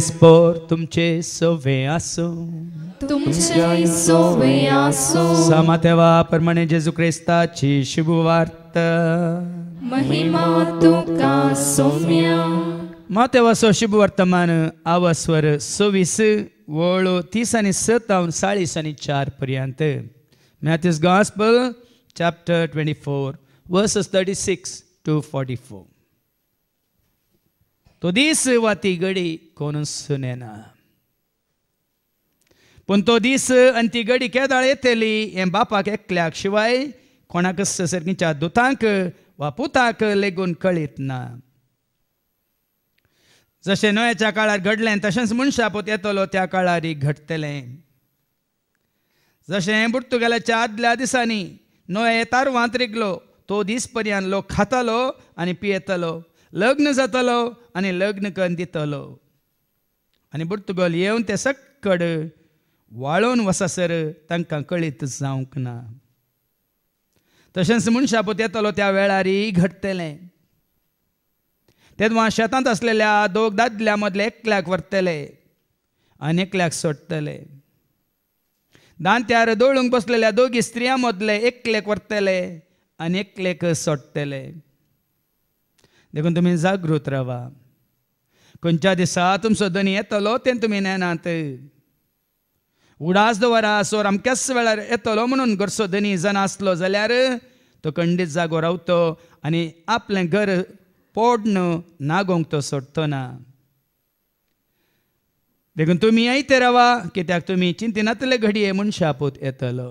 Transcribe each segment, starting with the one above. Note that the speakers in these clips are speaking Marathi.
स्पोर तुमचे सोवे आसो तुमचे सोवे आसो सामा परमणे जेजू क्रिस्ताची शुभवार्त महिमा तुका सोम्या मा सो शुभ वर्तमान आवास्वर सव्वीस वळो तीस आणि सत्तावन चाळीस आणि चार पर्यंत Matthew's gospel chapter twenty four verses thirty six to forty four दीस वा ती गडी कोण सुनेना पण तो दीस आणि ती गडी केदाळ येतली हे बापाक एकल्याक शिवाय कोणाकच ससरकीच्या दुतांक वा पुताक लेगून कळीत ना जशें नोयाच्या काळार घडले तशेंच पोत येतलो त्या काळार जसे जशें पुर्तुगालाच्या आदल्या दिसांनी येतार तारवांत रिगलो तो दीस पर्यान लोक खातालो आनी पियेतलो लग्न जातलो आणि लग्न करून दितलो आणि बुर्तुगोल येऊन ते सक्कड वाळोवन वसासर तांकां कळीत जावंक ना तशेंच मनशापूत येतलो त्या वेळारय घडतलें तेदवा शेतांत आसलेल्या दोग दादल्या मदले एकल्याक व्हरतले आनी एकल्याक सोडटले दांत्यार दोळूंक बसलेल्या दोगी स्त्रियां मदले एकलेक व्हरतले आनी एकलेक सोडटले देखून तुम्ही जागृत रावा खंयच्या दिसा तुमचो धनी येतलो ते तुमी नेनात उडास दवरा सोर अमक्याच वेळार येतलो म्हणून घर धनी जनासलो आसलो जाल्यार तो खंडीत जागो रावतो आनी आपलें घर पोडन नागोंक तो सोडतो ना देखून तुमी आयते रावा कित्याक तुमी चिंतिनातले घडये म्हूण शापूत येतलो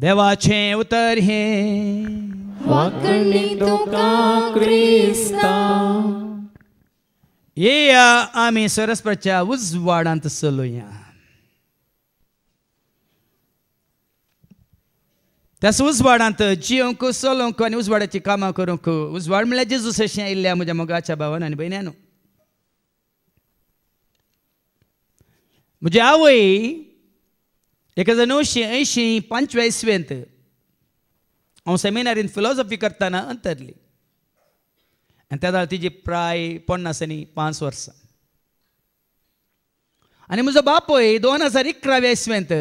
देवाचें उतर हें येया ఆమె స్వరస్పరచ उजवाडांत సొలుయ त्यास उजवाडांत जियोंक सोलोंक आनी उजवाडाची कामां करूंक उजवाड म्हळ्यार जेजूस अशें आयिल्ल्या म्हज्या मोगाच्या भावान आनी भयण्यानो म्हजी आवय एक हजार णवशीं अंयशीं पंचव्या इसवेंत हांव सेमिनारीन फिलॉसॉफी करताना अंतरली आणि त्या दाळ तिची प्राय पन्नास आणि पांच वर्सां आनी म्हजो बापूय दोन हजार इकराव्या इसवेंत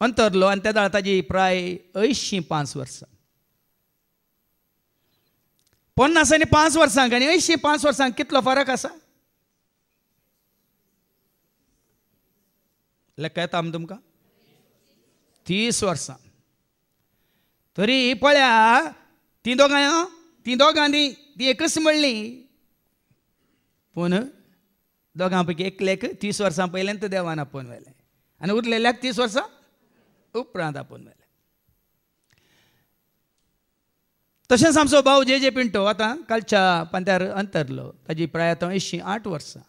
अंतरलो आणि त्या जाल्यार ताजी प्राय अंयशीं पाच वर्ष पन्नास आणि पाच वर्सांक आनी अंयशीं पांच वर्सांक कितलो फरक आसा लेखा येता आमी तुमकां तीस वर्सां तरी पळ्या ती दोघां ती दोगांनी ती एकच म्हणली पूण दोगां पैकी एकलेक तीस वर्सां पयल्यान तर देवान आपोवन व्हेलें आनी उरलेल्याक तीस वर्सां उपरांत आपोवन व्हेलें तशेंच आमचो भाऊ जे जे पिंटो आतां कालच्या पांत्यार अंतरलो ताजी प्रायत अंयशीं आठ वर्सां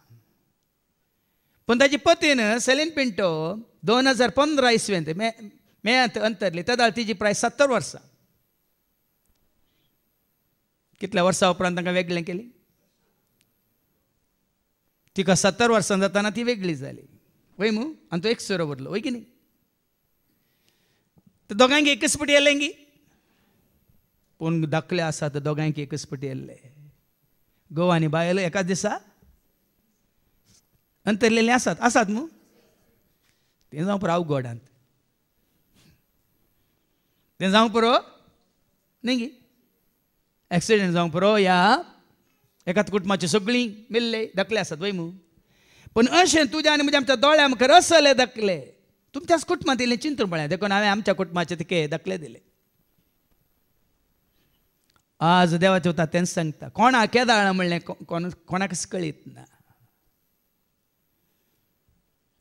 पूण ताची पतीन सेलीन पिंटो दोन हजार पंदरा इसवेंत मेळ्यांत अंतरली तदा तिजी प्रायस सत्तर वर्सां कितल्या वर्सां उपरांत तांकां वेगळें केली तिका सत्तर वर्सां जाताना ती वेगळी जाली वय मू आनी तो एक सोरो उरलो वय की न्ही तर दोगांयक एकच पटी येलें गी पूण दाखले आसा तर दोगांयक एकच पटी येल्ले घोव आनी बायल एकाच दिसा अंतरलेले आसात आसात मू तें जावं राव गोडांत पुरो न्ही नेगी एक्सिडेंट जावंक पुरो या एकाच कुटुंबाची सगळीं मेल्ले धकले आसात वय मू पूण अशें तुज्या आनी म्हज्या आमच्या दोळ्या मुखार असले धकले तुमच्याच कुटुंबांत इल्लें चिंतून पळया देखून हांवें आमच्या कुटुंबाचे तिके धकले दिले आज देवाचे उता तेंच सांगता कोणा केदाळ म्हणलें कोण कोणाक कळीत ना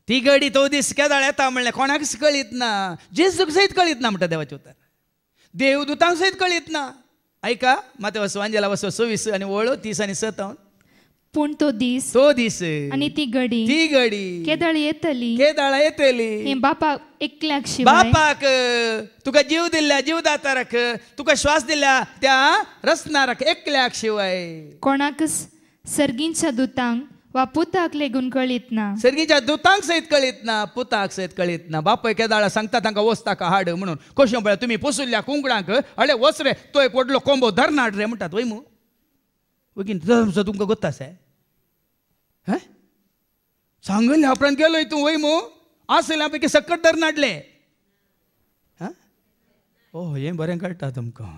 ती गडी तो दीस केदाळ येता म्हणलें कोणाक कळीत ना जेजूक सयत कळीत ना म्हणटा देवाचे उतार देवदूतांक सहित कळीत ना ऐका मात वसवांजेला वसव सव्वीस आणि ओळ तीस आणि सतावन पूण तो दिस तो दीस आणि ती गडी ती गडी केदळ येतली केदळ येतली हे बापाक एकल्याक बापाक तुका जीव दिल्या जीव दातारक तुका श्वास दिल्या त्या रचनारक एकल्याक शिवाय कोणाक सर्गींच्या दूतांक वा पुताक लेगून ना सर्गीच्या दुतांक सयत कळितना पुताक सयत कळितना बापय केदाळा सांगता तांकां वस्ताका हाड म्हणून कशें पळय तुमी पोसुल्ल्या कुंकडांक अडे वस रे तो एक व्हडलो कोंबो धरनाड रे म्हणटात वय वगीन धर्मचो तुमकां गोत्ता से हैं सांगल्या उपरांत गेलो तूं वय आसल्या पैकी सकट धरनाडले हां ओ हें बरें कळटा तुमकां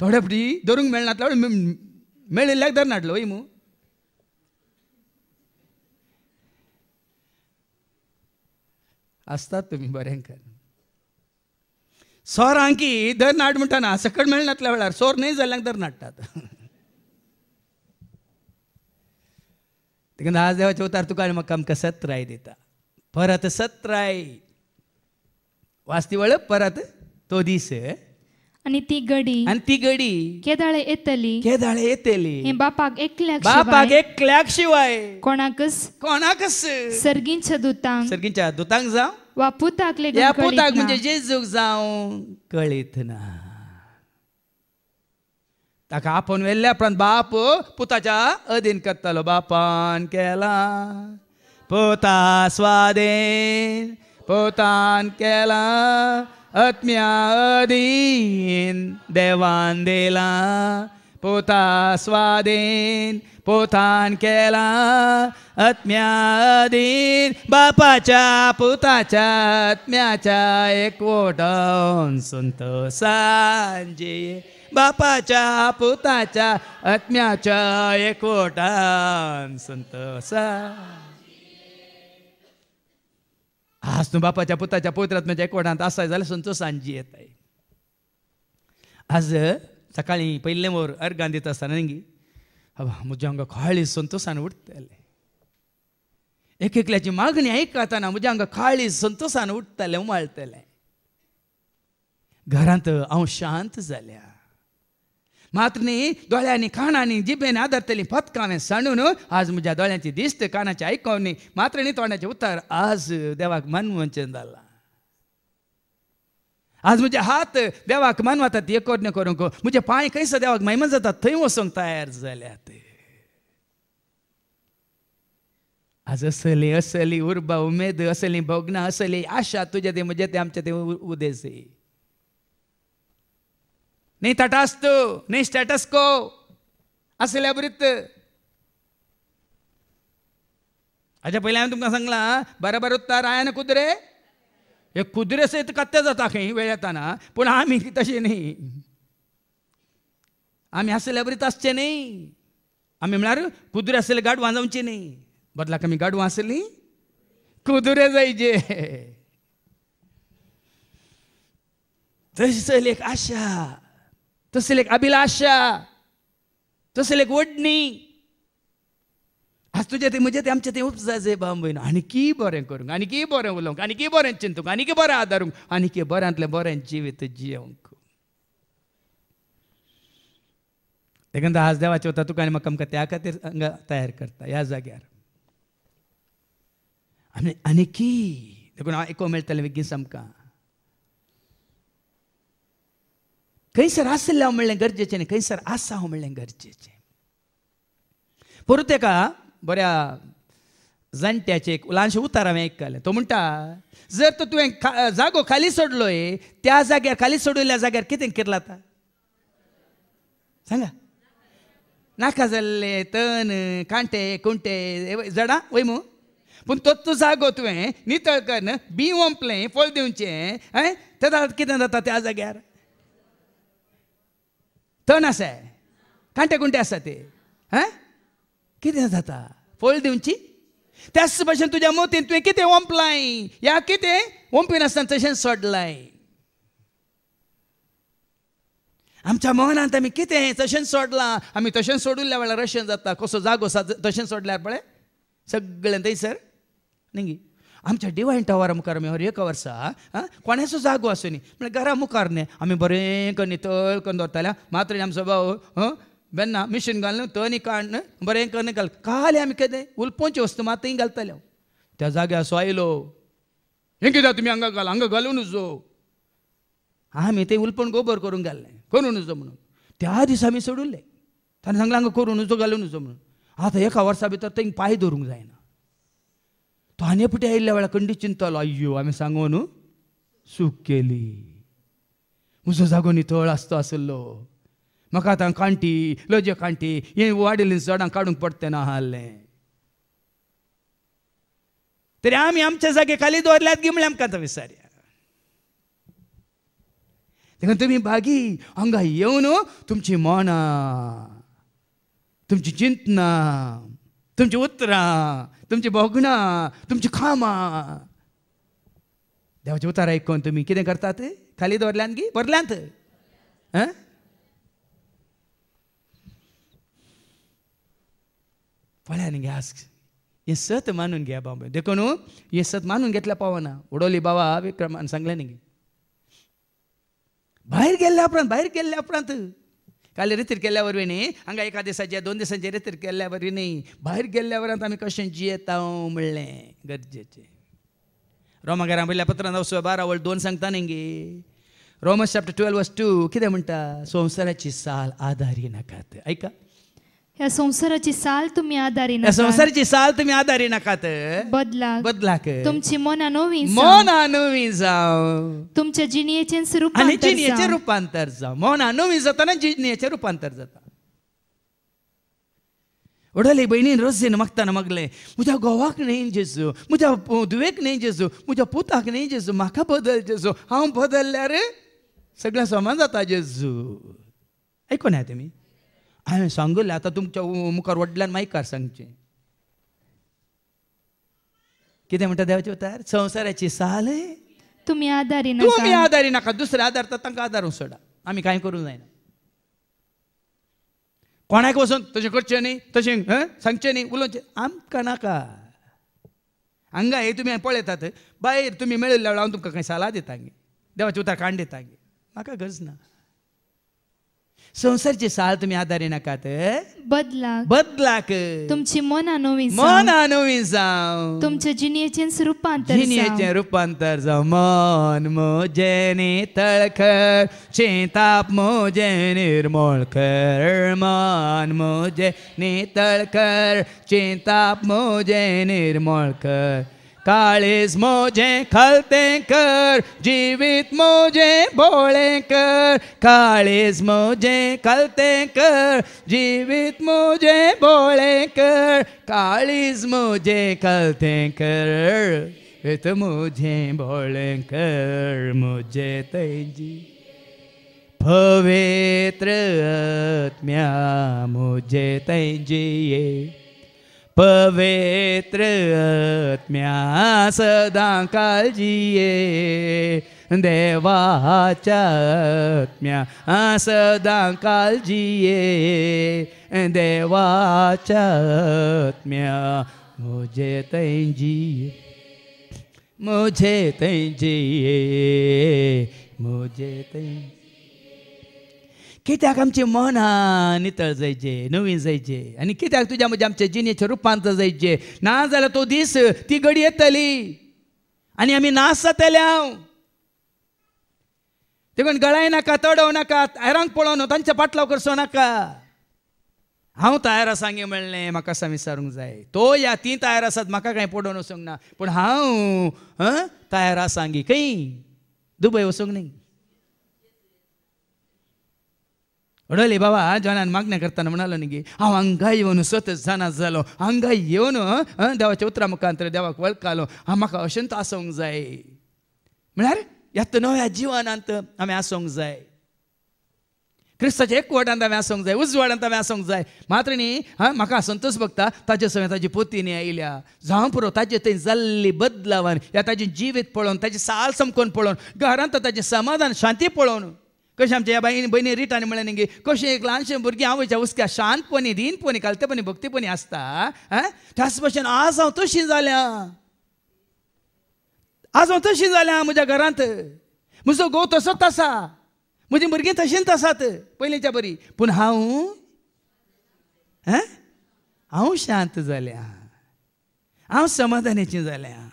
थोडे फावटी धरूंक मेळनातल्या मेळिल्ल्याक धरनाडलो वय मू असतात तुम्ही बऱ्यांकर सोर हांकी दर नाट म्हणटाना सकट मेळनातल्या वेळार सोर नाही जाल्यांक दर नाटतात तिकडे आज देवाचे उतार तुका म्हाका आमकां सत्राय देता परत सत्राय वास्ती परत तो दीस आणि ती गडी आणि ती गडी केदाळे येतली केदाळे येतली हे बापाक एकल्याक बापाक एकल्याक शिवाय कोणाकच कोणाकच सर्गींच्या दुतांग सर्गींच्या दुतांक जा वा पुताकले या पुताक म्हणजे जाऊ जावं कळीत ना ताका आपण वेल्ल्या उपरांत बाप पुताच्या अधीन करतालो बापान केला पोता स्वादेन पोतान केला आत्म्या अधीन देवान दिला पोता स्वाधीन पोतान केला आत्म्या अधीन बापाच्या पुताच्या आत्म्याच्या एकवटन सांजे बापाच्या पुताच्या आत्म्याच्या एकवटान सा आज तू बापाच्या पुताच्या पवित्रात्म्याच्या एकवटात आसाय जाल्यार संचो सांजी येत आहे आज सकाळी पहिले मोर अर्गान दिता आसतना न्ही हवा म्हज्या हांगा खाळी संतोषान उठतले एक एकल्याची मागणी ऐकताना म्हज्या हांगा खाळी संतोषान उठतले उमाळताले घरांत हांव शांत जाल्या मातनी दोळ्यांनी कानांनी जिबेने आदरतली फतकावें सणून आज म्हज्या दोळ्यांची दिश्ट कानाची मात्र मात्रणी तोंडाचे उतार आज देवाक मन झाला आज म्हजे हात देवाक मन वता ते करून करूंक पाय पांय खंयसर देवाक महिमा जातात थंय वसून तयार झाल्यात आज असली असली उर्बा उमेद असली भोगना असली आशा तुझ्या ते म्हणजे ते आमच्या ते उदेसी नहीं तटास्तु नहीं स्टेटस को असल्यावृत्त अच्छा पहिले हांवें तुमकां सांगला बरोबर राय ना कुदरे हे कुदरे सयत कत्ते जाता खंय वेळ येताना पूण आमी तशें न्ही आमी असल्यावरीत आसचे न्ही आमी म्हळ्यार कुदरे आसले गाडवां जावची न्ही बदलाक आमी गाडवां आसली कुदरे जायचे तशी एक आशा तसेल एक अभिलाषा तसेल एक वडणी आज तुझे ते म्हणजे ते आमचे ते उपजाचे बाम भयण की बरें करूंक आणखी बरें उलोवंक आणखी बरें चिंतूंक आणखी बरें आदारूंक आणखी बऱ्यांतले बरें जिवीत जियेवंक देखून आज देवाचे वता तुका आनी म्हाका आमकां त्या खातीर हांगा तयार करता ह्या जाग्यार आनी आनी की देखून हांव एकू मेळटलें विगीस आमकां खंयसर गरजेचें ಆಸೆಲ್ಲ खंयसर आसा हांव म्हणलें गरजेचें परत ಪೊರುತೆಕ बऱ्या जाणट्याचे ल्हानशें उतार हांवें आयकलें तो म्हणटा जर तर तुवें जागो खाली सोडलोय त्या जाग्यार खाली सोडिल्ल्या जाग्यार कितें केला आतां सांगा नाका जाल्ले तन कांटे कुंटे जडा वय मू पूण तो जागो तुवें नितळ कर ओंपलें फळ दिवचें हय तेका कितें जाता त्या जाग्यार तण असं आहे कांटे कुंटे असतात ते हां किती जाता फळ दिवची त्याच भाषेन तुझ्या मोतीन तुवें कितें ओंपलाय या कितें ओंपी नासतना तशेंच सोडलाय आमच्या मनांत आमी कितें तशेंच सोडलां आमी तशेंच सोडुल्ल्या वेळार रशियन जाता कसो जागो तशेंच सोडल्यार पळय सगळें थंयसर न्ही आमच्या डिवायन टावर मुखार आमी हर एक वर्सा कोणाचो जागो असो न्ही घरा मुखार न्ही आमी बरें करून नितळ करून दवरताल्या मात्र आमचो भाव बेन्ना मिशीन घालून तनी काण बरें करून घाल काले आमी कितें उलपोवचे वस्तू मात थंय घालताले त्या जाग्यार असो आयलो हे कित्याक तुमी हांगा घाल हांगा घालून जो आमी ते उलपण गोबर करून घाल्लें करून नजो म्हणून त्या दिसा आमी सोडुल्ले ताणें सांगलें हांगा करून उजो घालून जो म्हणून आतां एका वर्सा भितर थंय पांय दवरूंक जायना తానెప్పుడు వెళ్ళేవాళ్ళ కండి చింతలు అయ్యో ఆమె సంగోను केली मुजो जागो नितळ असतो आसलो म्हाका आतां कांटी लोजे कांटी हे वाडिल्लीं झाडां काडूंक ना हाले तरी आमी आमच्या जागे खाली दवरल्यात गी म्हणल्यार आमकां आतां विसारया देखून तुमी बागी तुमची मना तुमची चिंतना तुमची उतरां तुमची बोगणां तुमची खामा देवाचे उतार आयकून तुमी कितें करतात खाली दवरल्यान की बरल्यांत आं पळ्यान घे आस्क हे सत मानून घ्या बाबा देखून हे सत मानून घेतल्या पावना उडवली बाबा विक्रमान सांगलें न्ही भायर गेल्ल्या उपरांत भायर गेल्ल्या उपरांत काल रेतीर केल्यावर न्ही हांगा एका दिसाचे दोन दिसांचे रेतीर केल्यावर न्ही भायर गेल्ल्या आतां आमी कशें जियेता म्हणलें गरजेचें रोमागारा पयल्या पत्रान वसो बारा वळ दोन सांगता न्ही गे Romans chapter twelve verse two कितें म्हणटा संवसाराची साल आदारी नाकात आयका या संसाराची साल तुम्ही आधारी या संसाराची साल तुम्ही आधारी नकात बदला बदला तुमची मन अनुवी मन अनुवी जाव तुमच्या जिनियेचे आणि जिनियेचे रूपांतर जाव मन जाता जाताना जिनियेचे रूपांतर जाता वडले बहिणीन रोज दिन मागताना मागले मुझ्या घोवाक न्हय जेजू मुझ्या धुवेक न्हय जेजू मुझ्या पुताक न्हय जेजू म्हाका बदल जेजू हांव बदलल्यार सगळ्या समान जाता जेजू ऐकून या तुमी हांवें सांगले आतां तुमच्या मुखार माहीत कर सांगचें कितें म्हणटा देवाचे तयार संवसाराची साल तुमी आदारी तुम्ही आदारी नाका दुसरे आधार तर तांकां आदार सोडा आमी कांय करूंक जायना कोणाक वचून तशें करचें न्ही तशें सांगचें न्ही उलोवचें आमकां नाका हांगा हे तुमी पळयतात भायर तुमी मेळिल्ल्या वेळा हांव तुमकां खंय सलाह दिता गे देवाचे उतार काण दिता गे म्हाका गरज ना संसारचे साल तुम्ही आधारे नकात बदला बदलाक तुमची मन अनोवी मन अनोवी जाऊ तुमचे जिनियेचे रूपांतर जिनियेचे रूपांतर जाऊ मन मोजेने तळखर शेताप मोजे निर्मोळकर मन मोजे ने तळखर शेताप मोजे कर काळीज मोजे खलते कर जीवित मोजे बोळें कर काळीज मोजे खलते कर जीवित मोजे बोळें कर काळीज मोजे खलते कर वित मुझे बोळें कर मुझे तैजी पवित्र आत्म्या मुझे तैजिए पवित्र आत्म्या सदा काळजी देवाच्या सदा काळजी देवाच्या आत्म्या मुझे तैजी मुझे तैंजी मुझे तैजी कित्याक आमचे मन नितळ जायचे नवीन जायचे आनी कित्याक तुज्या म्हणजे आमच्या जिनेचे रुपांतर जायचे ना जाल्यार तो दीस ती घडी येतली आनी आमी ना जातले हांव देखून गळाय नाका तडोव नाका आयरांक पळोवन हो, तांच्या पाटलाव करसो नाका हांव तयार आसा गे म्हणलें म्हाका विसारूंक जाय तो या ती तयार आसात म्हाका कांय पडून वचूंक ना पूण हांव तयार आसा गे खंय दुबय वचूंक न्ही बाबा ಬಾಬಾ ಜನ ಮಗನ ಕರ್ತಾನೆ ನನಗೆ ಅವ ಹಂಗ ಇವನು ಸ್ವತ ಜನ ಜಾಲು ಹಂಗ ಇವನು देवाच्या ಉತ್ತರ ಮುಖಾಂತರ देवाक वळकालो हा म्हाका अशंत आसूंक जाय म्हळ्यार येत नव्या जिवनांत आमी आसूंक जाय क्रिस्ताच्या एकवटांत आमी आसूंक जाय उजवाडांत आमी आसूंक जाय मात्र न्ही हा म्हाका संतोष भक्ता ताचे सवय ताजी पोतीन आयल्या जावं पुरो ताजे थंय जाल्ली बदलावन या ताजें जिवीत पळोवन ताजें साल समकोन पळोवन घरांत ताजें समाधान शांती पळोवन कशें आमच्या बाईन बहिणी रिटान म्हणलें न्ही कशें एक ल्हानशें हांव आवयच्या उसक्या शांतपणी दिनपणी कालतेपणी भक्तीपणी आसता आं त्याच भशेन आज हांव तशी जाल्या आज हांव तशी जाल्या म्हज्या घरांत म्हजो घोव तसोच आसा म्हजीं भुरगीं तशींच आसात पयलींच्या बरी पूण हांव हांव शांत जाल्या हांव समाधानीची जाल्या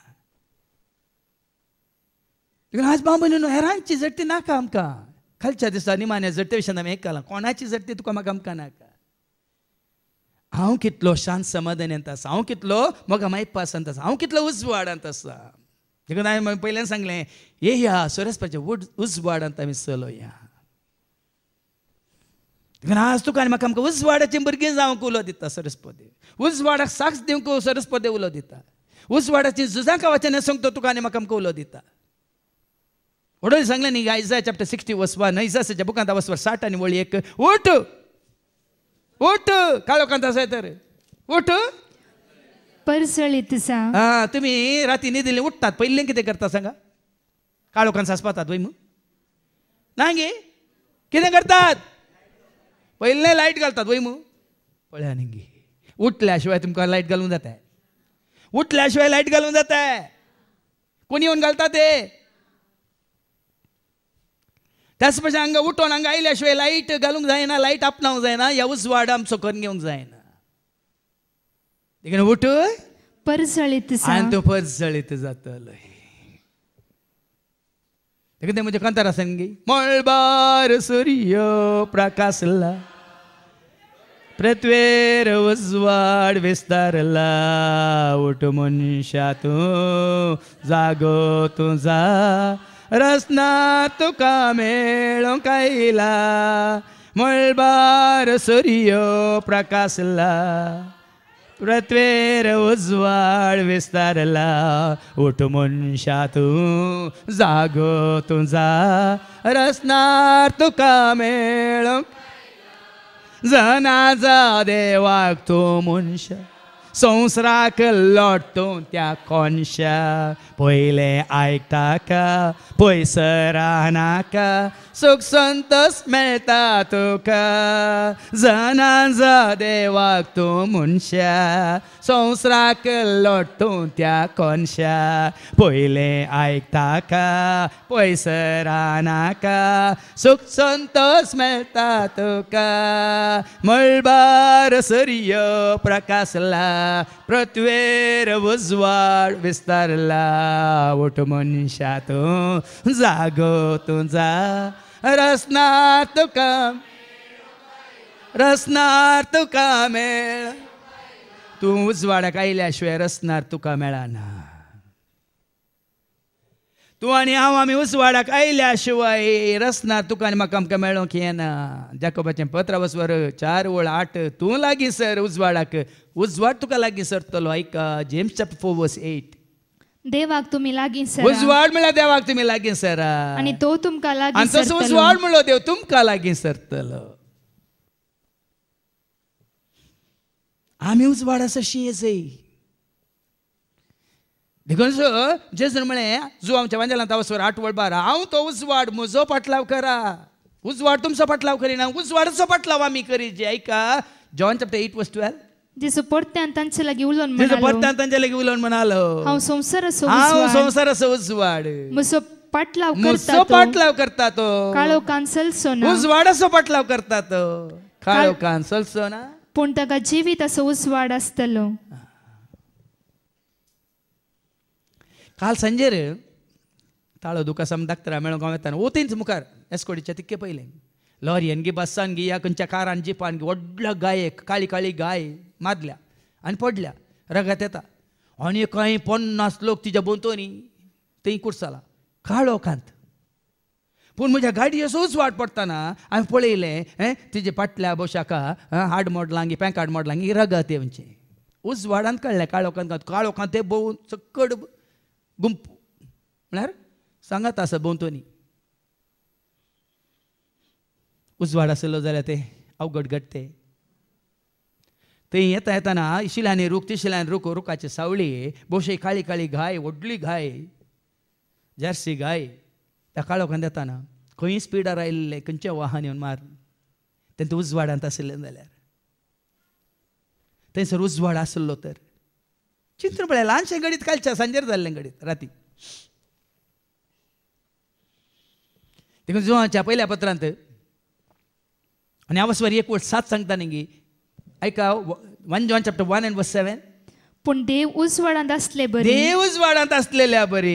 आज बाबा हेरांची झडटी नाका आमकां खालच्या दिसा मान्या जडटे हांवें एक काला कोणाची जडटी तुका म्हाका आमकां नाका हांव कितलो शांत समाधानांत आसा हांव कितलो म्हाका मागीर पासांत आसा हांव कितलो उजवाडांत आसा देखून हांवें पयल्यान सांगलें हे या सोरेसपाचे उड उजवाडांत आमी चलो या देखून आज तुका आनी म्हाका आमकां उजवाडाची भुरगीं जावंक उलो दिता सरस्पदे उजवाडाक साक्ष दिवंक सरस्पदे उलो दिता उजवाडाची जुजांक वचन सांगता तुका आनी म्हाका आमकां उलो दिता ಒಡೋದು सांगले ಈಗ Isaiah chapter sixty verse one Isaiah ಸಜ ಬುಕ್ಕಂತ ವಸ್ ವರ್ एक ನೀವು उठ ಓಟು ಓಟು ಕಾಳೋಕಂತ तर उट परसळीत सा हा तुम्ही राती निधीले उठतात पहिले किती करता सांगा काळोखान सासपातात बाई मग गी किती करतात पहिले लाईट घालतात बाई मग पळ्या निंगी उठल्याशिवाय तुमका लाईट घालून जात आहे उठल्याशिवाय लाईट घालून जात आहे कोणी येऊन घालतात ते त्याच अंग हांगा उठोन हांगा आयल्या शिवाय लायट जायना लायट आपणावंक जायना ह्या उजवाड आमचो करून घेवंक जायना उठ परजळीत आणि तो परजळीत ते म्हणजे कांतार आसन मळबार सूर्य प्रकाशला प्रत्वेर उजवाड विस्तारला उठ मनशा तू जागो तुझा रसना तुका मेळो कैला, मळबार सूर्यो प्रकाशला प्रत्वेर उजवाळ विस्तारला उठ मनशा तू जागो तुझा रसना तुका मेळो जा देवाक तू मनशा लोट लोटतो त्या कोनशा पयले आयकता का पयसरा नाका सुख संतोष मेळटा तुका जनान जा देवाक तूं मनशा संवसाराक लोटतूं त्या कोनशा पयलें आयकताका पयसरा नाका सुख संतोस मेळटा तुका मळबार सरयो प्रकाशला पृथ्वेर उजवाड विस्तारला उठ मनशा तूं जागो तूं जा रसनार तुका रसनार तुका मेळ तूं उजवाडाक आयल्या शिवाय रसनार तुका मेळना तूं आनी हांव आमी उजवाडाक आयल्या शिवाय रसना तुका आनी म्हाका आमकां मेळोंक येना जाकोबाचें पत्र वसवर चार वळ आठ तूं लागीं सर उजवाडाक उजवाड तुका लागीं सरतलो आयका James chap four verse eight ದೇವಾಗ್ तुम्ही ಲಾಗಿನ್ ಸರ ಉಜ್ವಾಡ್ ಮಿಲ देवाक तुम्ही ಲಾಗಿನ್ सर आणि तो तुमका लागीन आणि तसं उजवाड म्हणलो देव तुमका लागीन सरतलो आमी उजवाड आसा शियेजई देखून जेजर म्हळें जो आमच्या वांजेलां तावसवर आठवड बारा हांव तो उजवाड म्हजो पाटलाव करा उजवाड तुमचा पाटलाव करिना उजवाडाचो पाटलाव आम्ही करी जे ऐका John chapter eight verse twelve దేశపర్త్యాంతంచెలకి గివులన్ మనాలో దేశపర్త్యాంతంచెలకి గివులన్ మనాలో హౌ సంసార సోవిస్వాడు హౌ సంసార సోవిస్వాడు ముసో पाटलाव करता तो पाटलाव करता तो काळो कांसल सोना उजवाडासो पाटलाव करता तो काळो कांसल सोना पूण ताका जिवीत असो उजवाड आसतलो काल संजेर ताळो दुका समदाक्तरा मेळो गांव येताना ओतींच मुखार एस्कोडीच्या तिक्के पयलें लॉरयेन गी बसान गी या खंयच्या कारान जिपान गी व्हडलो गायेक काळी काळी गाय मारल्या आणि पडल्या रगत येता आणि काही पन्नास लोक तिच्या बोंतोनी ते कुडसाला काळो खांत पूण म्हज्या गाडये सोच वाट पडटना हांवें पळयलें हें तिजे फाटल्या पॅन कार्ड पँक आडमोडलांगी रगत येवचें उजवाडान कळ्ळें काळोखांत घात काळोखांत ते भोवून सक्कड गुंप म्हळ्यार सांगात आसा भोंवतणी उजवाड आसलो जाल्यार ते अवघड घडते ते येता येताना शिलाने रुख ती शिलाने रुख रुखाचे सावळी बोशे काळी काळी घाय व्हडली घाय जर्सी घाय त्या काळोखान येताना खंय स्पिडार आयिल्ले खंयचे वाहन येवन मार तेंत उजवाडांत आशिल्लें जाल्यार थंयसर उजवाड आसलो तर चिंतून पळय ल्हानशें गणीत कालच्या सांजेर जाल्लें गणीत राती देखून जुवाच्या पयल्या पत्रांत आनी हांव एक वट सात सांगता न्ही ऐका one John chapter one and verse seven पूण देव उजवाडांत असले बरे देव उसवडांत असलेल्या बरे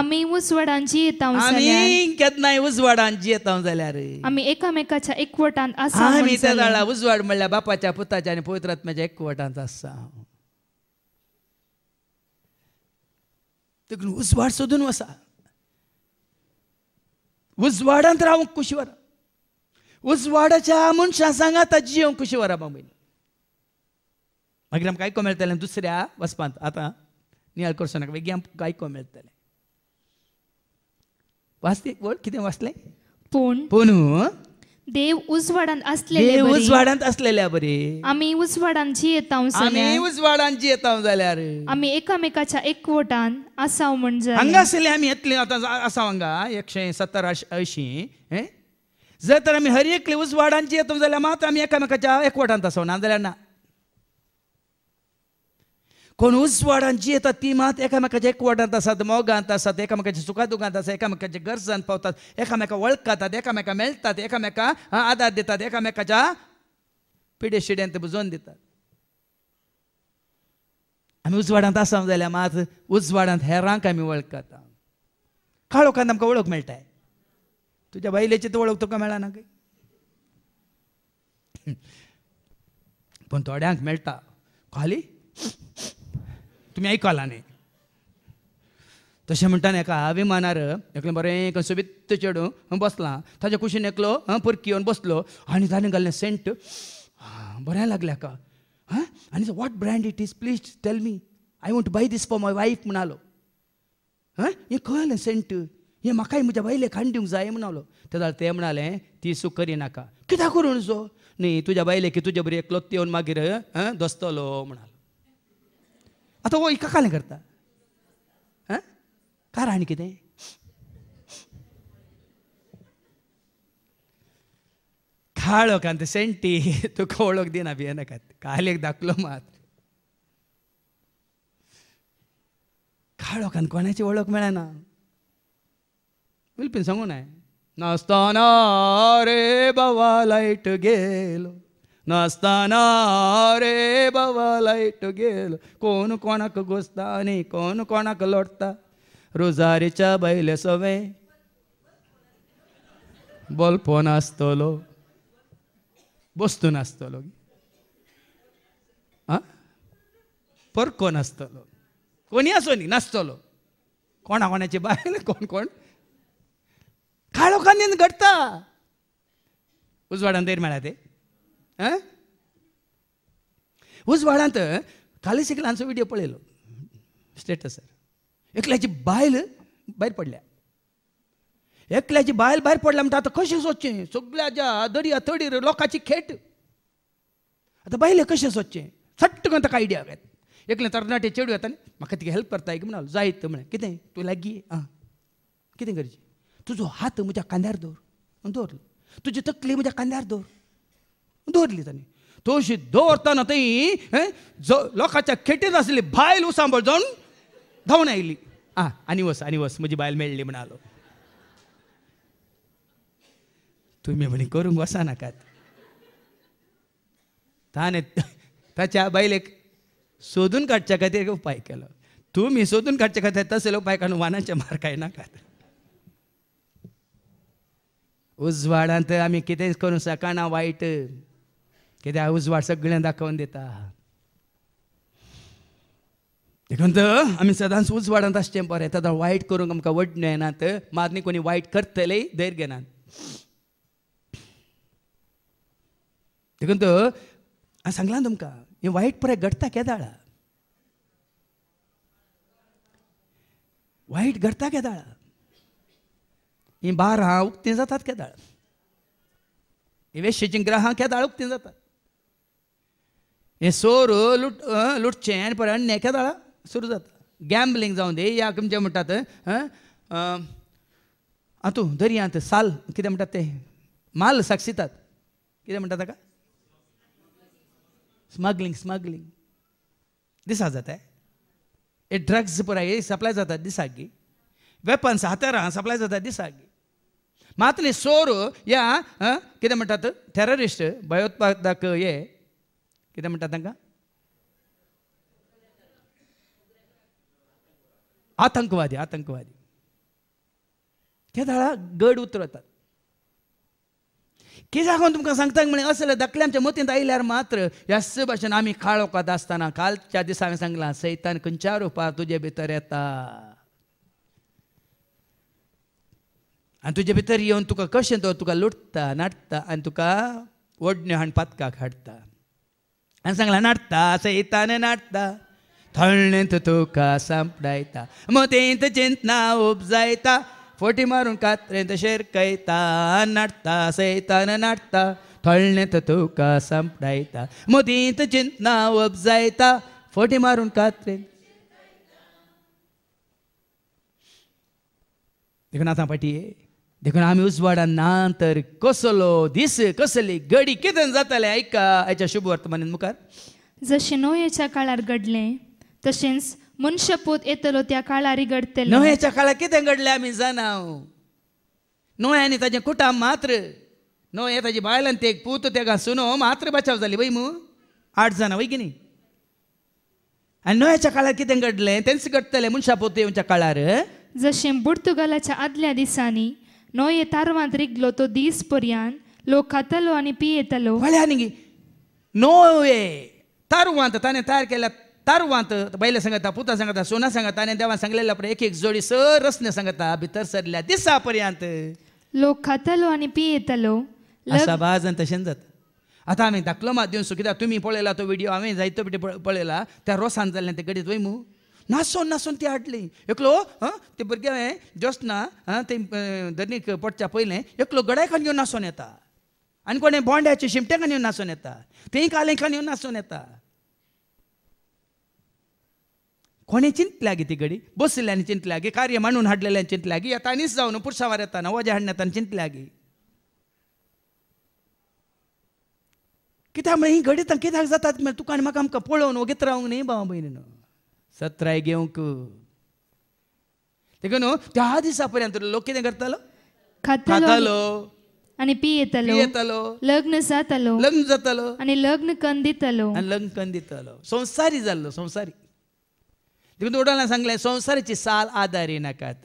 आम्ही उजवाडांची येताव आम्ही केन्नाय उसवडांची येताव जाल्यार आम्ही एकामेकाच्या एकवटांत असा आम्ही त्या म्हणल्यार बापाच्या पुताच्या आनी पवित्रात्म्याच्या एकवटांत आसा उजवाड उजवाड सोदून वसा उजवाडांत रावूंक कुशीवर उजवाडाच्या मनशां सांगा ताजी येवंक कुशीवरा मागीर आमकां आयको मेळटलें दुसऱ्या वचपांत आतां नियाळ करचो नाका बेगीन आमकां आयको मेळटलें वाचते वळ कितें वाचलें पूण पूण देव उजवाडांत असलेले देव उजवाडांत असलेल्या बरे आम्ही उजवाडांची येता आम्ही उजवाडांची येता जाल्यार आमी एकामेकाच्या एकवटान आसाव म्हणजे हांगासले आमी येतले आतां आसाव हांगा एकशे सत्तर अंयशीं जर तर आमी हर एकले उजवाडांची येतो जाल्यार मात आमी एकामेकाच्या एकवटांत आसाव ना जाल्यार ना कोण जी येतात ती मात एकामेकाच्या एकवटांत आसात मोगांत आसात एकामेकाचे सुखा दुखांत आसात एकामेकाचे गरजांत पावतात एकामेका वळखतात एकामेका मेळटात एकामेका आदार दितात एकामेकाच्या पिडे शिड्यांत बुजोवन दितात आमी उजवाडांत आसा जाल्यार मात उजवाडांत हेरांक आमी वळखतात काळोखांत आमकां वळख मेळटाय तुज्या बायलेची तर वळख तुका मेळना काय पूण थोड्यांक मेळटा खाली तुम्ही ऐकू नाही न्ही तशें म्हणटाना एका अभिमानार एकलें बरें खंय सोबीत चेडूं बसलां ताज्या कुशीन एकलो परकी येवन बसलो आनी ताणें घाल्लें सेंट बरें लागलें हाका हां आनी what brand it is please tell me I want buy this for my wife म्हणालो हां हें कळलें सेंट हें म्हाकाय म्हज्या बायलेक हाडून जाय म्हणालो तेका ते म्हणालें ती सुख करिनाका कित्याक करून सो न्ही तुज्या की तुज्या बरी एकलो येवन मागीर दस्तलो म्हणालो आता हो इका काले करता हां काय राहणी कितें खाळ हो, ते सेंटी तुका ओळख हो, दिना भियेनाकात एक दाखलो मात खाळोकान हो, कोणाची ओळख मिळना विलपीन सांगू नये नास्ताना रे बाबा लाईट गेलो नसताना रे बाबा लाईट गेल कोण कोणाक घुसता आणि कोण कोणाक लोटता रोजारेच्या बैले सवे बोलपो नासतलो बसतो नासतलो आं परको नासतलो कोणी असोनी न्ही नासतलो कोणा कोणाची बायल कोण कोण काळोखांनी घडता उजवाडान देर मेळा ते ఉజ్వాడంత खाली లాన్సో व्हिडिओ पळयलो स्टेटस एकल्याची बायल भायर पडल्या एकल्याची बायल भायर पडल्या म्हणटा आतां कशें सोदचें ज्या दर्या तडीर लोकांची खेट आतां बायले कशें सोदचें सट्ट करून ताका आयडिया घेत एकलें तरणाटे चेडू येता न्ही म्हाका तिका हेल्प करता एक म्हणालो जायत म्हणे कितें तूं लागीं आं कितें करचें तुजो हात म्हज्या कांद्यार दवर दवरलो तुजी तकली म्हज्या कांद्यार दवर दवरली ताणी तोशी दवरतना थंय लोकांच्या खेटेत असलेली बायल उसांबळ जावन धावून आयली आ आणि वस आणि वस म्हजी बायल मेळ्ळी म्हण म्हणे करून म्हणी करूंक नकात ताने ताच्या बायलेक सोदून काडच्या खातीर उपाय केलो तुम्ही सोदून काढच्या खातीर तसे उपाय काढून वानाच्या मार काय नाकात उजवाडांत आम्ही किती करू सकाना वाईट त्या उजवाड सगळ्यांक दाखोवन दिता देखून आमी सदांच उजवाडांत आसचें बरें ताका वायट करूंक आमकां वडण्यो येनात मारणी कोणी वायट करतले धैर्य घेनात देखून हांव सांगलां तुमकां हें वायट पुराय घडटा केदाळा वायट घडता केदाळा ही बार हा उक्तीं जातात केदाळ हे वेश्येचीं ग्रहां केदाळ उक्तीं जातात हे सोर लुट लुटचें आनी पर अन्य ताळा सुरू जाता गॅम्बलिंग जावन दे या तुमचे म्हणटात हातू दर्यांत साल किदें म्हणटात ते माल साक्षितात कितें म्हणतात ताका स्मगलिंग स्मगलिंग दिसा जाता हे ड्रग्स पुराय सप्लाय जातात गे वेपन्स हातारां सप्लाय जातात दिसागी मात न्ही सोर या कितें म्हणटात टेररिस्ट भयोत्पादक हे कितें म्हणटा तांकां आतंकवादी आतंकवादी ते धाडा गड उतरतात कितें लागून तुमकां सांगता म्हणजे असले दाखले आमच्या मतींत आयल्यार मात्र ह्या भाशेन आमी काळ वखद आसतना कालच्या दिसा हांवें सांगलां सैतान खंयच्या रुपार तुजे भितर येता आनी तुजे भितर येवन तुका कशें तो तुका लुटता नाटता आनी तुका ओडण्यो हाण पातकाक हाडटा आणि सांगला नाटता सैतान नाटता थळणेंत तुका सांपडायता मतेंत चिंतना उपजायता फोटी मारून कात्रेंत शेर कैता नाटता सैतान नाटता थळणेंत तुका सांपडायता मतींत चिंतना उपजायता फोटी मारून कात्रेंत देखून आता पाठी देखून आम्ही उजवाडान ना तर कसलो दिस कसली गडी कितें जाताले ऐका आयच्या शुभ वर्तमानान मुखार जशें नोयेच्या काळार घडलें तशेंच मनशपूत येतलो त्या काळार घडतलें नोहेच्या काळार कितें घडलें आमी जाणा नोयानी ताजें कुटाम मात्र नोहे ताजी बायलान ते पूत तेका सुनो मात्र बचाव जाली वय मू आठ जाणां वय की न्ही आनी नोयाच्या काळार कितें घडलें तेंच घडतलें मनशापूत येवच्या काळार जशें बुर्तुगालाच्या आदल्या दिसांनी no yetarmantrikloto दीस porian, lo katalo ani pietalo. Valyanigi. Noe. Tarwanta ताने तयार केला तारवांत बैल सांगता पुता सांगता सोना सांगता आणि देवा सांगलेला एक एक जोडी सरसने सांगता भितर सरल्या दिसा पर्यंत लोक खातलो आणि पियेतलो असा बाज आणि तशें जाता आतां हांवें धाकलो मात दिवन सुकिता तुमी पळयला तो व्हिडिओ हांवें जायतो पिटे पळयला त्या रोसान जाल्लें ते गडीत वयमू नासोन नासोन ती हाडली एकलो हां ते भुरगे हांवें जस्ट ना हां ते धनीक पडच्या पयलें एकलो गड्याकान घेवन नासोन येता आनी कोणें बोंड्याचे शिमट्याकान येवन नासोन येता तें कालेकान येवन नासोन येता कोणें चिंतल्या गे ती घडी बसलेल्यानी चिंतल्या गे कार्य मांडून हाडलेल्यान चिंतल्या गे येता आनीच जावन पुरसांवार ना वजे येता आनी चिंतल्या गे कित्याक म्हळ्यार ही घडी कित्याक जातात म्हळ्यार तुका आनी म्हाका आमकां पळोवन वगीत रावंक न्ही भाव भयणीन సత్రాయిగేంకు తెగను త్యాది लोक లోకేదే करतालो खातालो आणि येतालो येतालो लग्न जातालो लग्न जातालो आणि लग्न कंदितलो आणि लग्न कंदितलो संसारी झालो संसारी तिकडून तोडाला सांगले संसाराची साल आधारी नाकात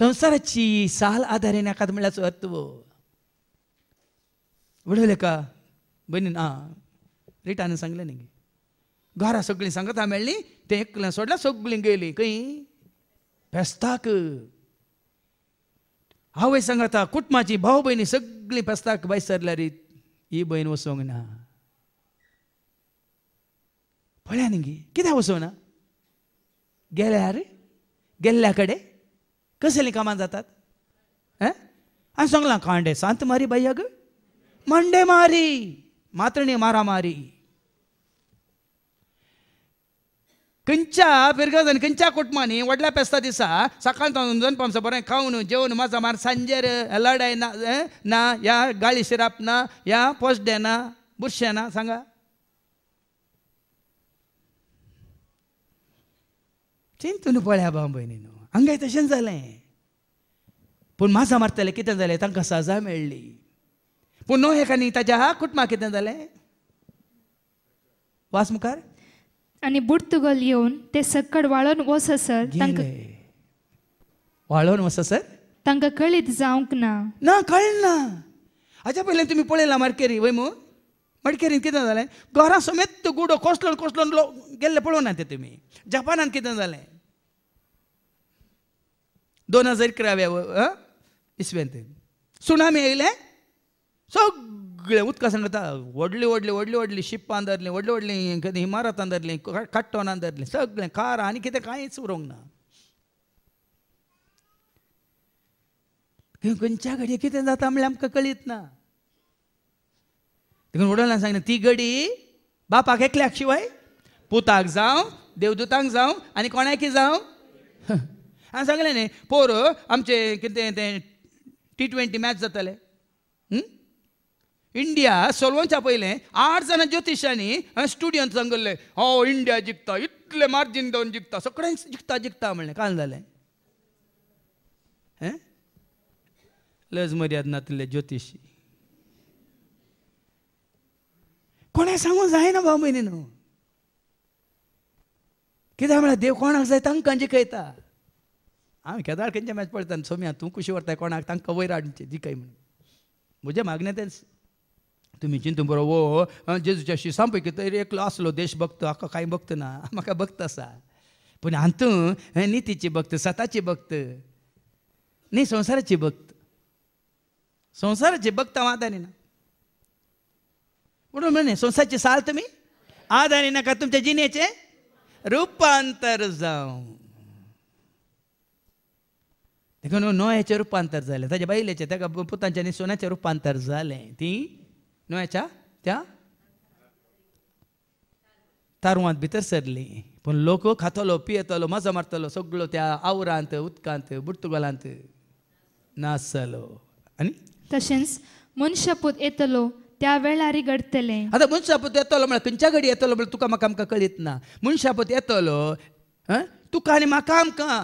संसाराची साल आधारी नाकात म्हणल्याचो अर्थ वडवले का बनीन आ रिटान सांगले न्ही घरा सगळीं सांगता मेळ्ळीं ते एकल्या सोडल्या सगळीं गेली खंय फेस्ताक आवय सांगता कुटुंबाची भाव भयणी सगळीं फेस्ताक भायर सरल्या रीत ही भयण वसोंक ना पळया न्ही गे कित्याक वचोंक ना गेल्यार गेल्ल्या कडेन कसलीं कामां जातात हैं हांवें सांगलां कांडे सांत मारी बाय्याक मांडे मारी मारा मारी खंयच्या पिरगजान खंयच्या कुटुंबांनी व्हडल्या पेस्ता दिसा सकाळ दोन पावसा बरें खावन जेवण मजा मार सांजेर लडाय ना ना या गाळी शिराप ना या पोस्डे ना बुरशे ना सांगा चिंतून पळया भाव भयणी न्हू हांगाय तशेंच जालें पूण मासा मारतले कितें जालें तांकां सजा मेळ्ळी पूण नो न्ही ताज्या कुटुंबाक कितें जालें वास मुखार आणि बुडतुगल येऊन ते सक्कड वस वससर वाळून वस वससर तांकां कळीत जावंक ना ना कळना हाच्या पयलीं तुम्ही पळयलां मडकेरी वय मू मडकेरीन कितें जालें घरा समेत गुडो कोसलोन कोसलोन लोक गेल्ले ना ते तुमी जपानान कितें जालें दोन हजार इकराव्या इसवेंत सुनामी येयले सो सगळें उदकासन सांग जाता व्हडली व्हडली व्हडली व्हडली शिपां धरलीं व्हडली व्हडलीं कधी इमारत धरलीं कट्टोनां धरलीं सगळें कार आनी कितें कांयच उरोंक ना खंयच्या घडये कितें जाता म्हळ्यार आमकां कळीत ना देखून वडोलां सांगलें ती घडी बापाक एकल्याक शिवाय पुताक जावं देवदूतांक जावं आनी कोणाकी जावं हांवें सांगलें न्ही पोर आमचे कितें ते टी ट्वेंटी मॅच जाताले इंडिया सोलवनच्या पहिले आठ जाणां ज्योतिषांनी स्टुडियंत सांगले हो इंडिया जिंकता इतलें मार्जिन देऊन जिंकता सगळ्यांक जिंकता जिंकता म्हणले काल जालें लज मर्याद नातले ज्योतिशी कोणा सांगू जायना भाऊ भयणी न्हू कित्याक म्हळ्यार देव कोणाक जाय तांकां जिकयता हांव केदार खंयच्या मॅच पळयता सोम्या तूं कुशी व्हरता कोणाक तांकां वयर हाडचें जिकय म्हणून म्हजें मागणें तें तुम्ही चिंतून बरोबर वो हो, जेजूच्या शिसांपैकी तरी एकलो आसलो देशभक्त हा कांय भक्त ना म्हाका भक्त आसा पूण हातूं हे नितीची भक्त सताचे भक्त न्ही संवसाराची भक्त संवसाराची भक्त हांव आदारी ना म्हणून म्हणे साल तुम्ही आदारी नाका तुमच्या जिनेचे रूपांतर जावं देखून रूपांतर जालें त्याच्या बायलेचें ताका पुतांच्या सोन्याचे रूपांतर जालें ती não é, Tchá? भितर सरली पूण लोक खातलो पियेतलो मजा मारतलो सगळो त्या आवरांत उदकांत बुर्तुगालांत नासलो आनी तशेंच मनशापूत येतलो त्या वेळार घडतले आतां मनशापूत येतलो म्हळ्यार खंयच्या घडी येतलो म्हळ्यार तुका म्हाका आमकां कळीत ना मनशापूत येतलो तुका आनी म्हाका आमकां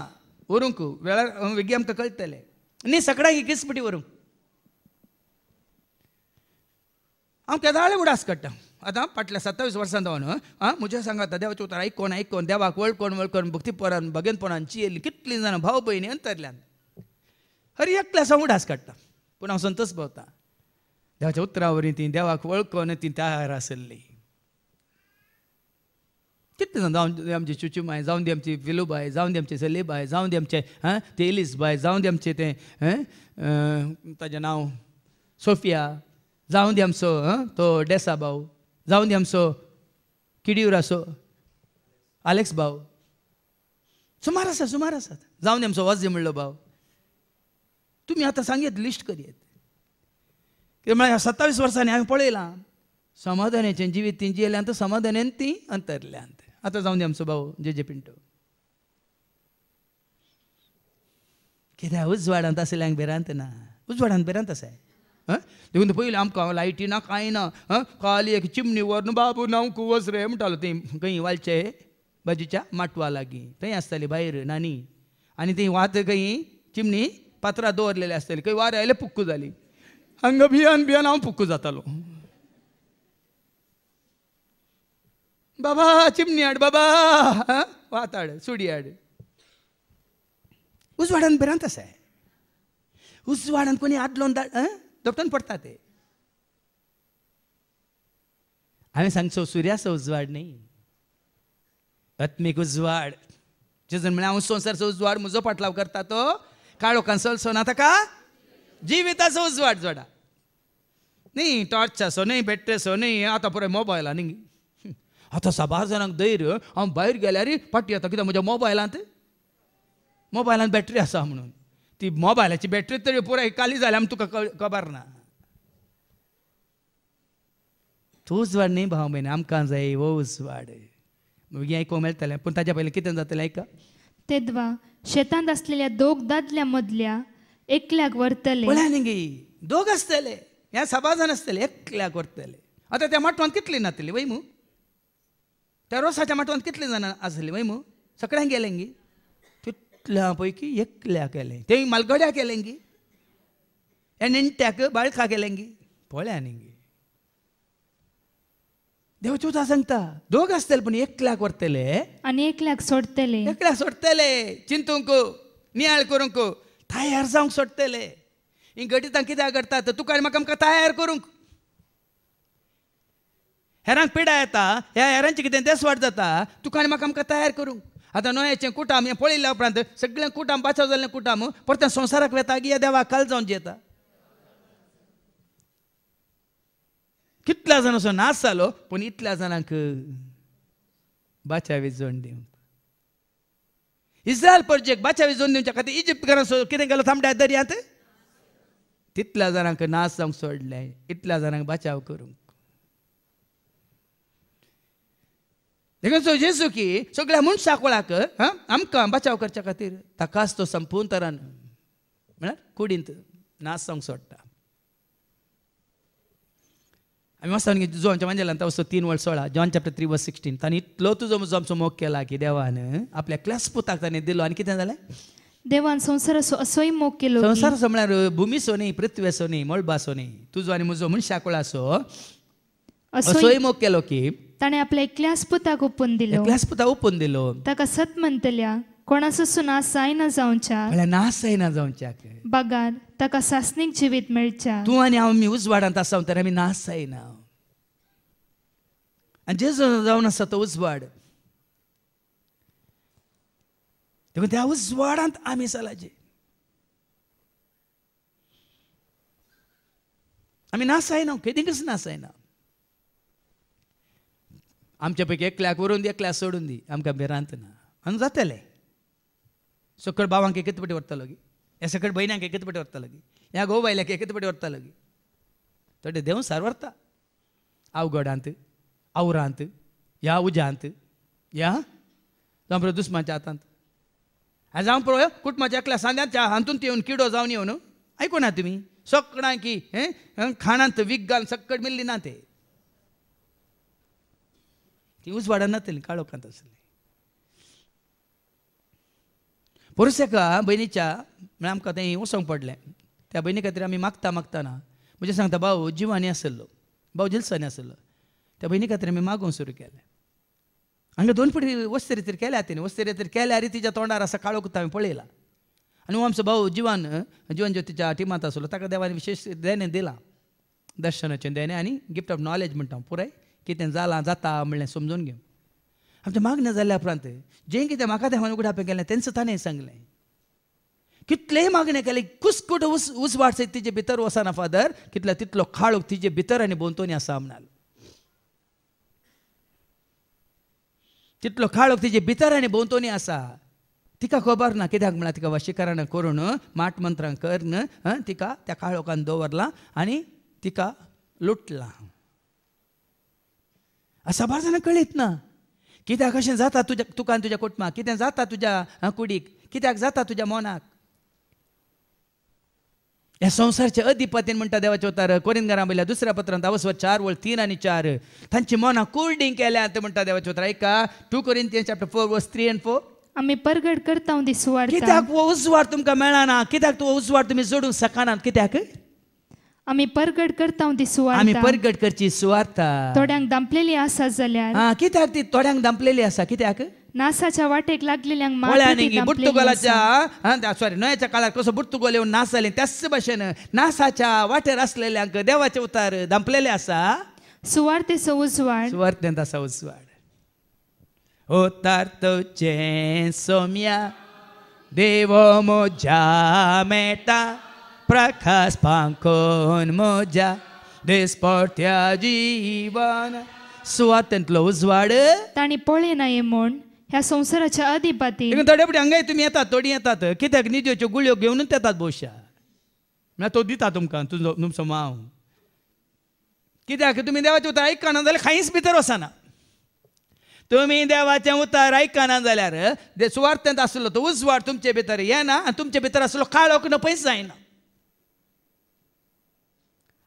व्हरूंक वेळार वेगी आमकां कळटले न्ही सगळ्यांक एकच पटी व्हरूंक हांव केदाळे उडास काडटा आतां फाटल्या सत्तावीस वर्सां जावन आं म्हज्या सांगात देवाचे उतार आयकोन आयकोन देवाक वळकोन वळकोन भक्तीपोरान ची येयली कितलीं जाणां भाव भयणी अंतरल्यान हर एकल्या सावन उडास काडटा पूण हांव संतोस भोंवता देवाच्या उतरावरी ती देवाक वळखोन ती तयार आसली कितले जाण जावन दे आमची चुचुमाय जावन दे आमची विलूबाय जावन दे आमचे सलेबाय जावन दे आमचे आं ते बाय जावन दे आमचे ते ताजें नांव सोफिया जावं दी आमचो तो डेसा भाऊ जावं दी आमचो किडीवर असो आलेक्स भाऊ सुमार असा सुमार असा जावं दी आमचो वजदी म्हणलो भाऊ तुम्ही आता सांगेत लिस्ट करीत की म्हळ्यार ह्या सत्तावीस वर्सांनी हांवें पळयलां समाधानाचें जिवीत तिंची येयल्यान तर समाधानान ती अंतरल्यांत आतां जाऊन दी आमचो भाऊ जे जे पिंटो कित्याक उजवाडांत आसल्यांक भिरांत ना उजवाडांत भिरांत आसा देखून पयलीं आमकां ना कांय ना काल एक चिमणी वरून बाबू नांव कुवस रे म्हणटालो थंय खंय वालचे बाजीच्या माटवा लागीं थंय आसताली भायर नानी आनी थंय वात खंय चिमणी पात्रां दवरलेली आसताली खंय वारें आले पुक्कू जाली हांगा भियान भियान हांव पुक्कू जातालो बाबा चिमणी हाड बाबा वात हाड सुडी हाड उजवाडान भिरांत आसा उजवाडान कोणी आदलोन धाड દફટન पडतात તે आम्ही सांगतो सूर्याचो उजवाड न्ही आत्मिक उजवाड जेजून म्हणलें हांव सो उजवाड म्हजो पाटलाव करता तो लोकांचा कंसोलचो ना का जिविताचो उजवाड जोडा न्ही नाही न्ही सो नाही आता पुरे मोबाईल न्ही आता सभा जाणांक दैर हांव बाहेर गेल्यार पाटी येता कित्याक म्हज्या मोबायलांत मोबायलांत बॅटरी आसा म्हणून ती मोबायलाची बॅटरी तरी पुराय काली जाल्या तुका खबर ना तूं वाड न्ही भाव भयण आमकां जाय वस वाड भुरगीं आयकूंक मेळटलें पूण ताज्या पयलीं कितें जातलें आयका तेदवा शेतांत असलेल्या दोग दादल्या मदल्या एकल्याक व्हरतले पळय न्ही गे दोग आसतले ह्या सभा जाण आसतले एकल्याक व्हरतले आतां त्या माटवांत कितलीं नातलीं वय त्या रोसाच्या माटवांत कितलीं जाणां आसलीं वय सगळ्यांक गेलें गी पैकी एकल्या केलें ते मालगड्या गी एन इंट्याक बाळखा पळ्या पोळ्या गी देव चुता सांगता दोग आसतले पूण एकल्याक व्हरतले आनी एकल्याक सोडतले एकल्याक सोडतले चिंतूंक नियाळ करूंक तयार जावंक सोडतले ही घटितां कित्याक करता तुका तुका म्हाका आमकां तयार करूंक हेरांक पिडा येता ह्या हेरांचें कितें देसवाट जाता तुका आनी म्हाका आमकां तयार करूंक आता न्हंयेचें कुटाम हें पळयल्या उपरांत सगळें कुटाम पाचाव जाल्लें कुटाम परतें संवसाराक वेता गिया देवा काल जावन जेता कितल्या जाणां असो नाश जालो पूण इतल्या जाणांक बाचावी जोड दिवंक इस्रायल परजेक्ट बाचावी जोड दिवच्या खातीर इजिप्त घरान कितें गेलो थांबड्या दर्यांत तितल्या जाणांक नाश जावंक सोडलें इतल्या जाणांक बाचाव करूंक जेजुकी सगळ्या म्हूण साकळाक आमकां बचाव करच्या खातीर ताकाच तो संपून तरान म्हळ्यार कुडींत नाच जावंक सोडटा आमी वचून जॉनच्या मांजेलान वचो तीन वर्स सोळा John chapter three verse sixteen ताणें इतलो तुजो जो आमचो मोग केला की देवान आपल्या क्लास पुताक ताणें दिलो आनी कितें जालें देवान संसार असोय मोग केलो संसार असो म्हळ्यार भुमीसो न्ही पृथ्वीसो न्ही मळबासो न्ही तुजो आनी म्हजो म्हूण शाकुळासो असोय मोग केलो की ताणे आपल्या एकल्याच पुताक ओपन दिलो एकल्याच पुता ओपन दिलो ताका सत म्हणतल्या सुना साय ना जाऊच्या ना नास ना जाऊच्या बघार ताका सासनीक जिवीत मेळच्या तू आणि हांव आमी उजवाडांत असा तर आमी नास जायना आनी जे जाऊन आसा तो उजवाड त्या उजवाडांत आमी चलाचे आमी नास जायना ना साय ना आमच्यापैकी एकल्याक वरून एकल्या सोडून दी आमकां भिरांत ना आनी जातले सकळ बाबांक एकत पाटी व्हरतालो गी ह्या सकळ भयण्यांक एकत पाटी व्हरतलो गी ह्या घोव बायल्याक एकत पटी व्हरतालो गी थोडे देव सार व्हरता आवगडांत आवरांत या उज्यांत या जावं पळय दुस्माच्या हातांत हा जावं पळय कुटुंबाच्या एकल्या सांग्याच्या हातून येवन किडो जावन येवन आयकूना तुमी सगळ्यांकी हें खाणांत वीक घालून सक्कड मेल्ली ना ते ती ನ್ಯೂಸ್ ಕಾಳೋಕ್ಕಂತ ಅಸಲಿ पोरुसाका भयणीच्या म्हळ्यार आमकां तें वचोंक पडलें त्या भयणी खातीर आमी मागता मागताना म्हणजे सांगता भाऊ जीवानी आसलो भाऊ जिल्सांनी आसलो त्या भयणी खातीर आमी मागोवंक सुरू केलें हांगा दोन फुटी वस्तेरी तरी केल्या तिणें वस्तेरी तरी केल्यार तिच्या तोंडार असा काळो कुत्ता हांवें पळयला आनी हो आमचो भाऊ जिवान जिवन ज्योतीच्या टिमांत आसलो ताका देवान विशेश देणें दिलां दर्शनाचें देणें आनी गिफ्ट ऑफ नॉलेज म्हणटा हांव पुराय कितें जालां जाता म्हणलें समजून घेवं आमच्या मागणें जाल्ल्या उपरांत जें कितें म्हाका तें उगडापें केलें तेन्ना सुद्दां सांगलें कितलेंय मागणें केलें कुसकूट उस उसवाट तिजे भितर वसना फादर कितलो तितलो खाळोख तिजे भितर आनी भोंवतणी आसा म्हणालो तितलो खाळूक तिजे भितर आनी भोंवतणी आसा तिका खबर ना कित्याक म्हळ्यार तिका वशीकरण करून माटमंत्रां करून तिका त्या काळोखान दवरलां आनी तिका लुटलां असा बार जाणं कळीत ना कित्याक कशें जाता तुज्या तुकान तुज्या कुटुंबाक कितें जाता तुज्या कुडीक कित्याक जाता तुज्या मोनाक ह्या संवसारचे अधिपतीन म्हणटा देवाचे उतार कोरिनगरा वयल्या दुसऱ्या पत्रांत अवस्व चार वळ तीन आनी चार तांची मनां केल्या केल्यात म्हणटा देवाचे उतर एका टू कोरीन तीन chapter four verse three and four आम्ही परगड करता दिसवाड कित्याक हो उजवाड तुमकां मेळना कित्याक तो उजवाड तुमी जोडूंक शकनात कित्याक आमी परगट करता ती सुवार्थ आमी परगट करची सुवार्थ थोड्यांक दंपलेली आसा जाल्यार हा कित्याक ती थोड्यांक दंपलेली आसा कित्याक नासाच्या वाटेक लागलेल्यांक बुर्तुगोलाच्या सॉरी न्हयाच्या काळार कसो येऊन नास नासले त्याच भाशेन नासाच्या वाटेर आसलेल्यांक देवाचे उतार दंपलेले असा सुवार्ते उजवाड सुवार्थेंत आसा उजवाड उतार हो, तुजे सोम्या देव मोजा मेटा प्रकाश पांकोन मोजा देस्पोट्या जीवन स्वातंत्र्य उजवाड ताणी पळे नाही म्हण ह्या संवसाराच्या अधिपती थोडे फुडें हांगाय तुमी येतात थोडी येतात कित्याक निजेच्यो गुळ्यो घेवनूच येतात बोशा म्हळ्यार तो दिता तुमकां तुजो तुमचो मांव कित्याक तुम्ही देवाचे उतर आयकना जाल्यार कांयच भितर वसना तुमी देवाचें उतर आयकना जाल्यार सुवार्थेंत आसलो तो उजवाड तुमचे भितर येना आनी तुमचे भितर आसलो काळोख न पयस जायना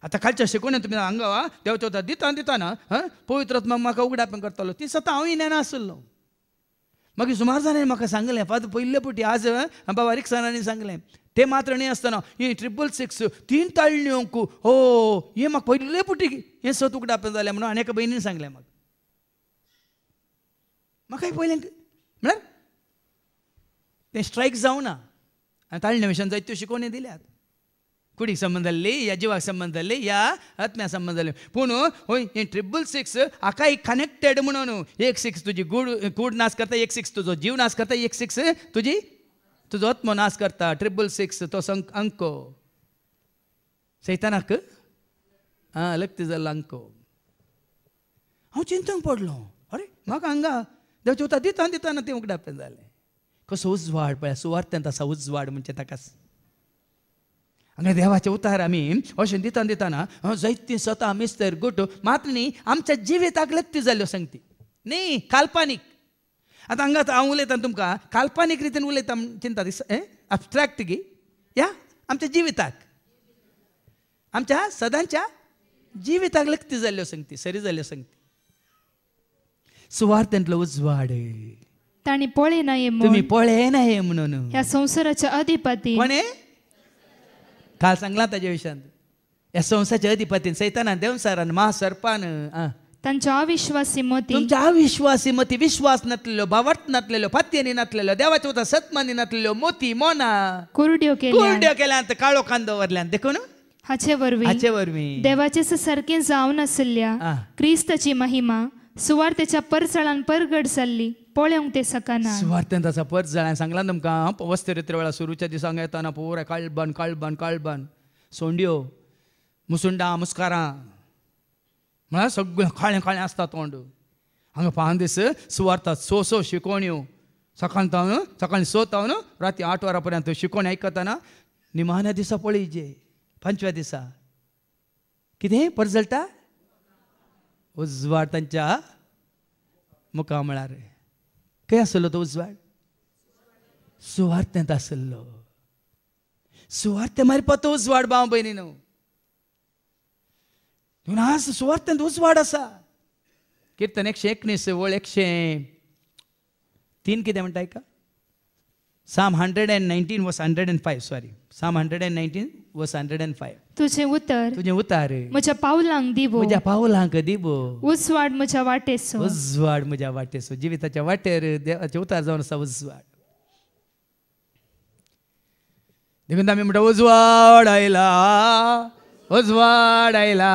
आतां कालच्या तुम्ही तुमी हांगा देंवता होता दिता दिता ना हं पवित्रत्मा म्हाका उगडापण करतालो ती सतां हांव येना आसलो मागीर सुमार जाणें म्हाका सांगलें फात पयले पुटी आज बाबा रिक्सनांनी सांगलें तें मात्र न्ही आसतना ही ट्रिपल सिक्स तीन ताळण्योंक हो हे म्हाका पयले पुटी हें सत उगडापण जालें म्हणून आनी एका भयणीन सांगलें म्हाका म्हाकाय पयलें म्हळ्यार तें स्ट्रायक जावना आनी ताळण्या विशयान जायत्यो शिकोवणी दिल्यात ಕುಡಿ ಸಂಬಂಧದಲ್ಲಿ ಯಜವಾಗ ಸಂಬಂಧದಲ್ಲಿ ಯಾ ಆತ್ಮ ಸಂಬಂಧದಲ್ಲಿ ಪೂನು ಹೋಯ್ ಏನು ಟ್ರಿಬಲ್ ಸಿಕ್ಸ್ ಅಕಾಯಿ कनेक्टेड म्हणून एक सिक्स तुझी गूड गुड नाश करता एक सिक्स तुझो जीव नाश करता एक सिक्स तुझी तुझो आत्मो नाश करता ट्रिबल सिक्स तो संक अंक सैतानाक आं लक्ती जाल्लो अंको हांव चिंतूंक पडलो अरे म्हाका हांगा देवचेवता दिता दिताना तें उगडापेन जालें कसो उजवाड पळय सुवार्थ तासा उजवाड म्हणजे ताका ಹಂಗೆ ದೇವಾಚೆ ಉತ್ತಾರ ಮೀ ಅಶೇನ್ ದಿತಾನ್ ದಿತಾನ जैती ಸ್ವತಃ ಮಿಸ್ತರ್ गुट मात ನ್ही आमच्या जिविताक लत्ती जाल्यो संगती न्ही काल्पनीक आतां हांगा हांव उलयता तुमकां काल्पनीक रितीन उलयता चिंता दिस अबस्ट्रॅक्ट गी या आमच्या जिविताक आमच्या सदांच्या जिविताक लक्ती जाल्ल्यो सांगती सरी जाल्ल्यो सांगती सुवार्थांतलो उजवाड ताणी पळेना हे तुम्ही पळेना नाही म्हणून ह्या संवसाराच्या अधिपती कोणे काल सांगला त्याच्या विषयात या संसाच्या अधिपतीन सैतानान देवसारान महासर्पान त्यांच्या अविश्वासी मती तुमच्या अविश्वासी मती विश्वास नसलेलो भावार्थ नसलेलो फात्यनी नसलेलो देवाच्या होता सत्मानी नसलेलो मोती मोना कुरड्यो केल्या कोरड्यो केल्यान काळो कांदो वरल्यान देखून हाचे वरवी हाचे वरवी देवाचे सारखे जाऊन जावन आशिल्ल्या क्रिस्ताची महिमा सुवार्थेच्या परचळान परगड चालली पोळेवंक ते सकाना सुवार्थन आसा परत जाल्यार सांगलां तुमकां पवस्ते रेत्रे वेळार सुरूच्या दिसांक येताना पुरे काळबन काळबन काळबन सोंड्यो मुसुंडा मुस्कारां म्हळ्यार सगळें काळें काळें आसता तोंड हांगा दीस सुवार्थात सो सो शिकोवण्यो सकाळ तावन सकाळीं स तावन राती आठ वरां पर्यंत शिकोवण आयकतना निमान्या दिसा पळय जे पंचव्या दिसा कितें परत चलता उजवाड तांच्या म्हळ्यार आसलो तो उजवाड सुवार्थेंत असलो सुवार्थ मारी पतो उजवाड भाव भयणी आज सुवार्थेंत उजवाड असा कीर्तन एकशे एकोणीस वळ एकशे तीन किती म्हणटा आयका Psalm hundred and nineteen verse hundred and five sorry Psalm hundred and nineteen verse hundred and five तुझे उतर तुझे उतार म्हज्या पावलांक दिबो म्हज्या पावलांक दिबो उजवाड म्हज्या वाटेसो उजवाड म्हज्या वाटेसो जिविताच्या वाटेर देवाचे उतार जावन आसा उजवाड देखून आमी म्हणटा उजवाड आयला उजवाड आयला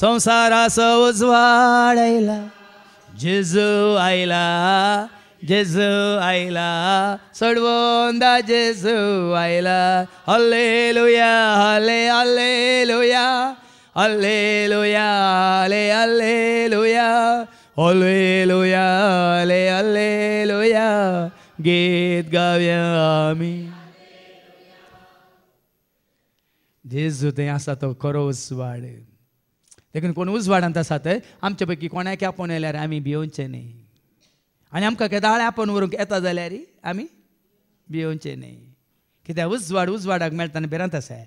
संवसाराचो उजवाड आयला जेजू आयला Jesu aila sarvonda Jesu aila Alleluia, Alle Alleluia, Alleluia, Alle Alleluia, Alleluia, Alle Alleluia, geet gavya ami Jesu te asa to coros vaade lekin kon uzvaad anta sate amche pe ki konay am ponelar ami bionche nahi आनी आमकां केदाळ्या आपोवन व्हरूंक येता जाल्यार आमी भियोवचे न्ही कित्याक उजवाड उजवाडाक मेळटा आनी बेरांत आसाय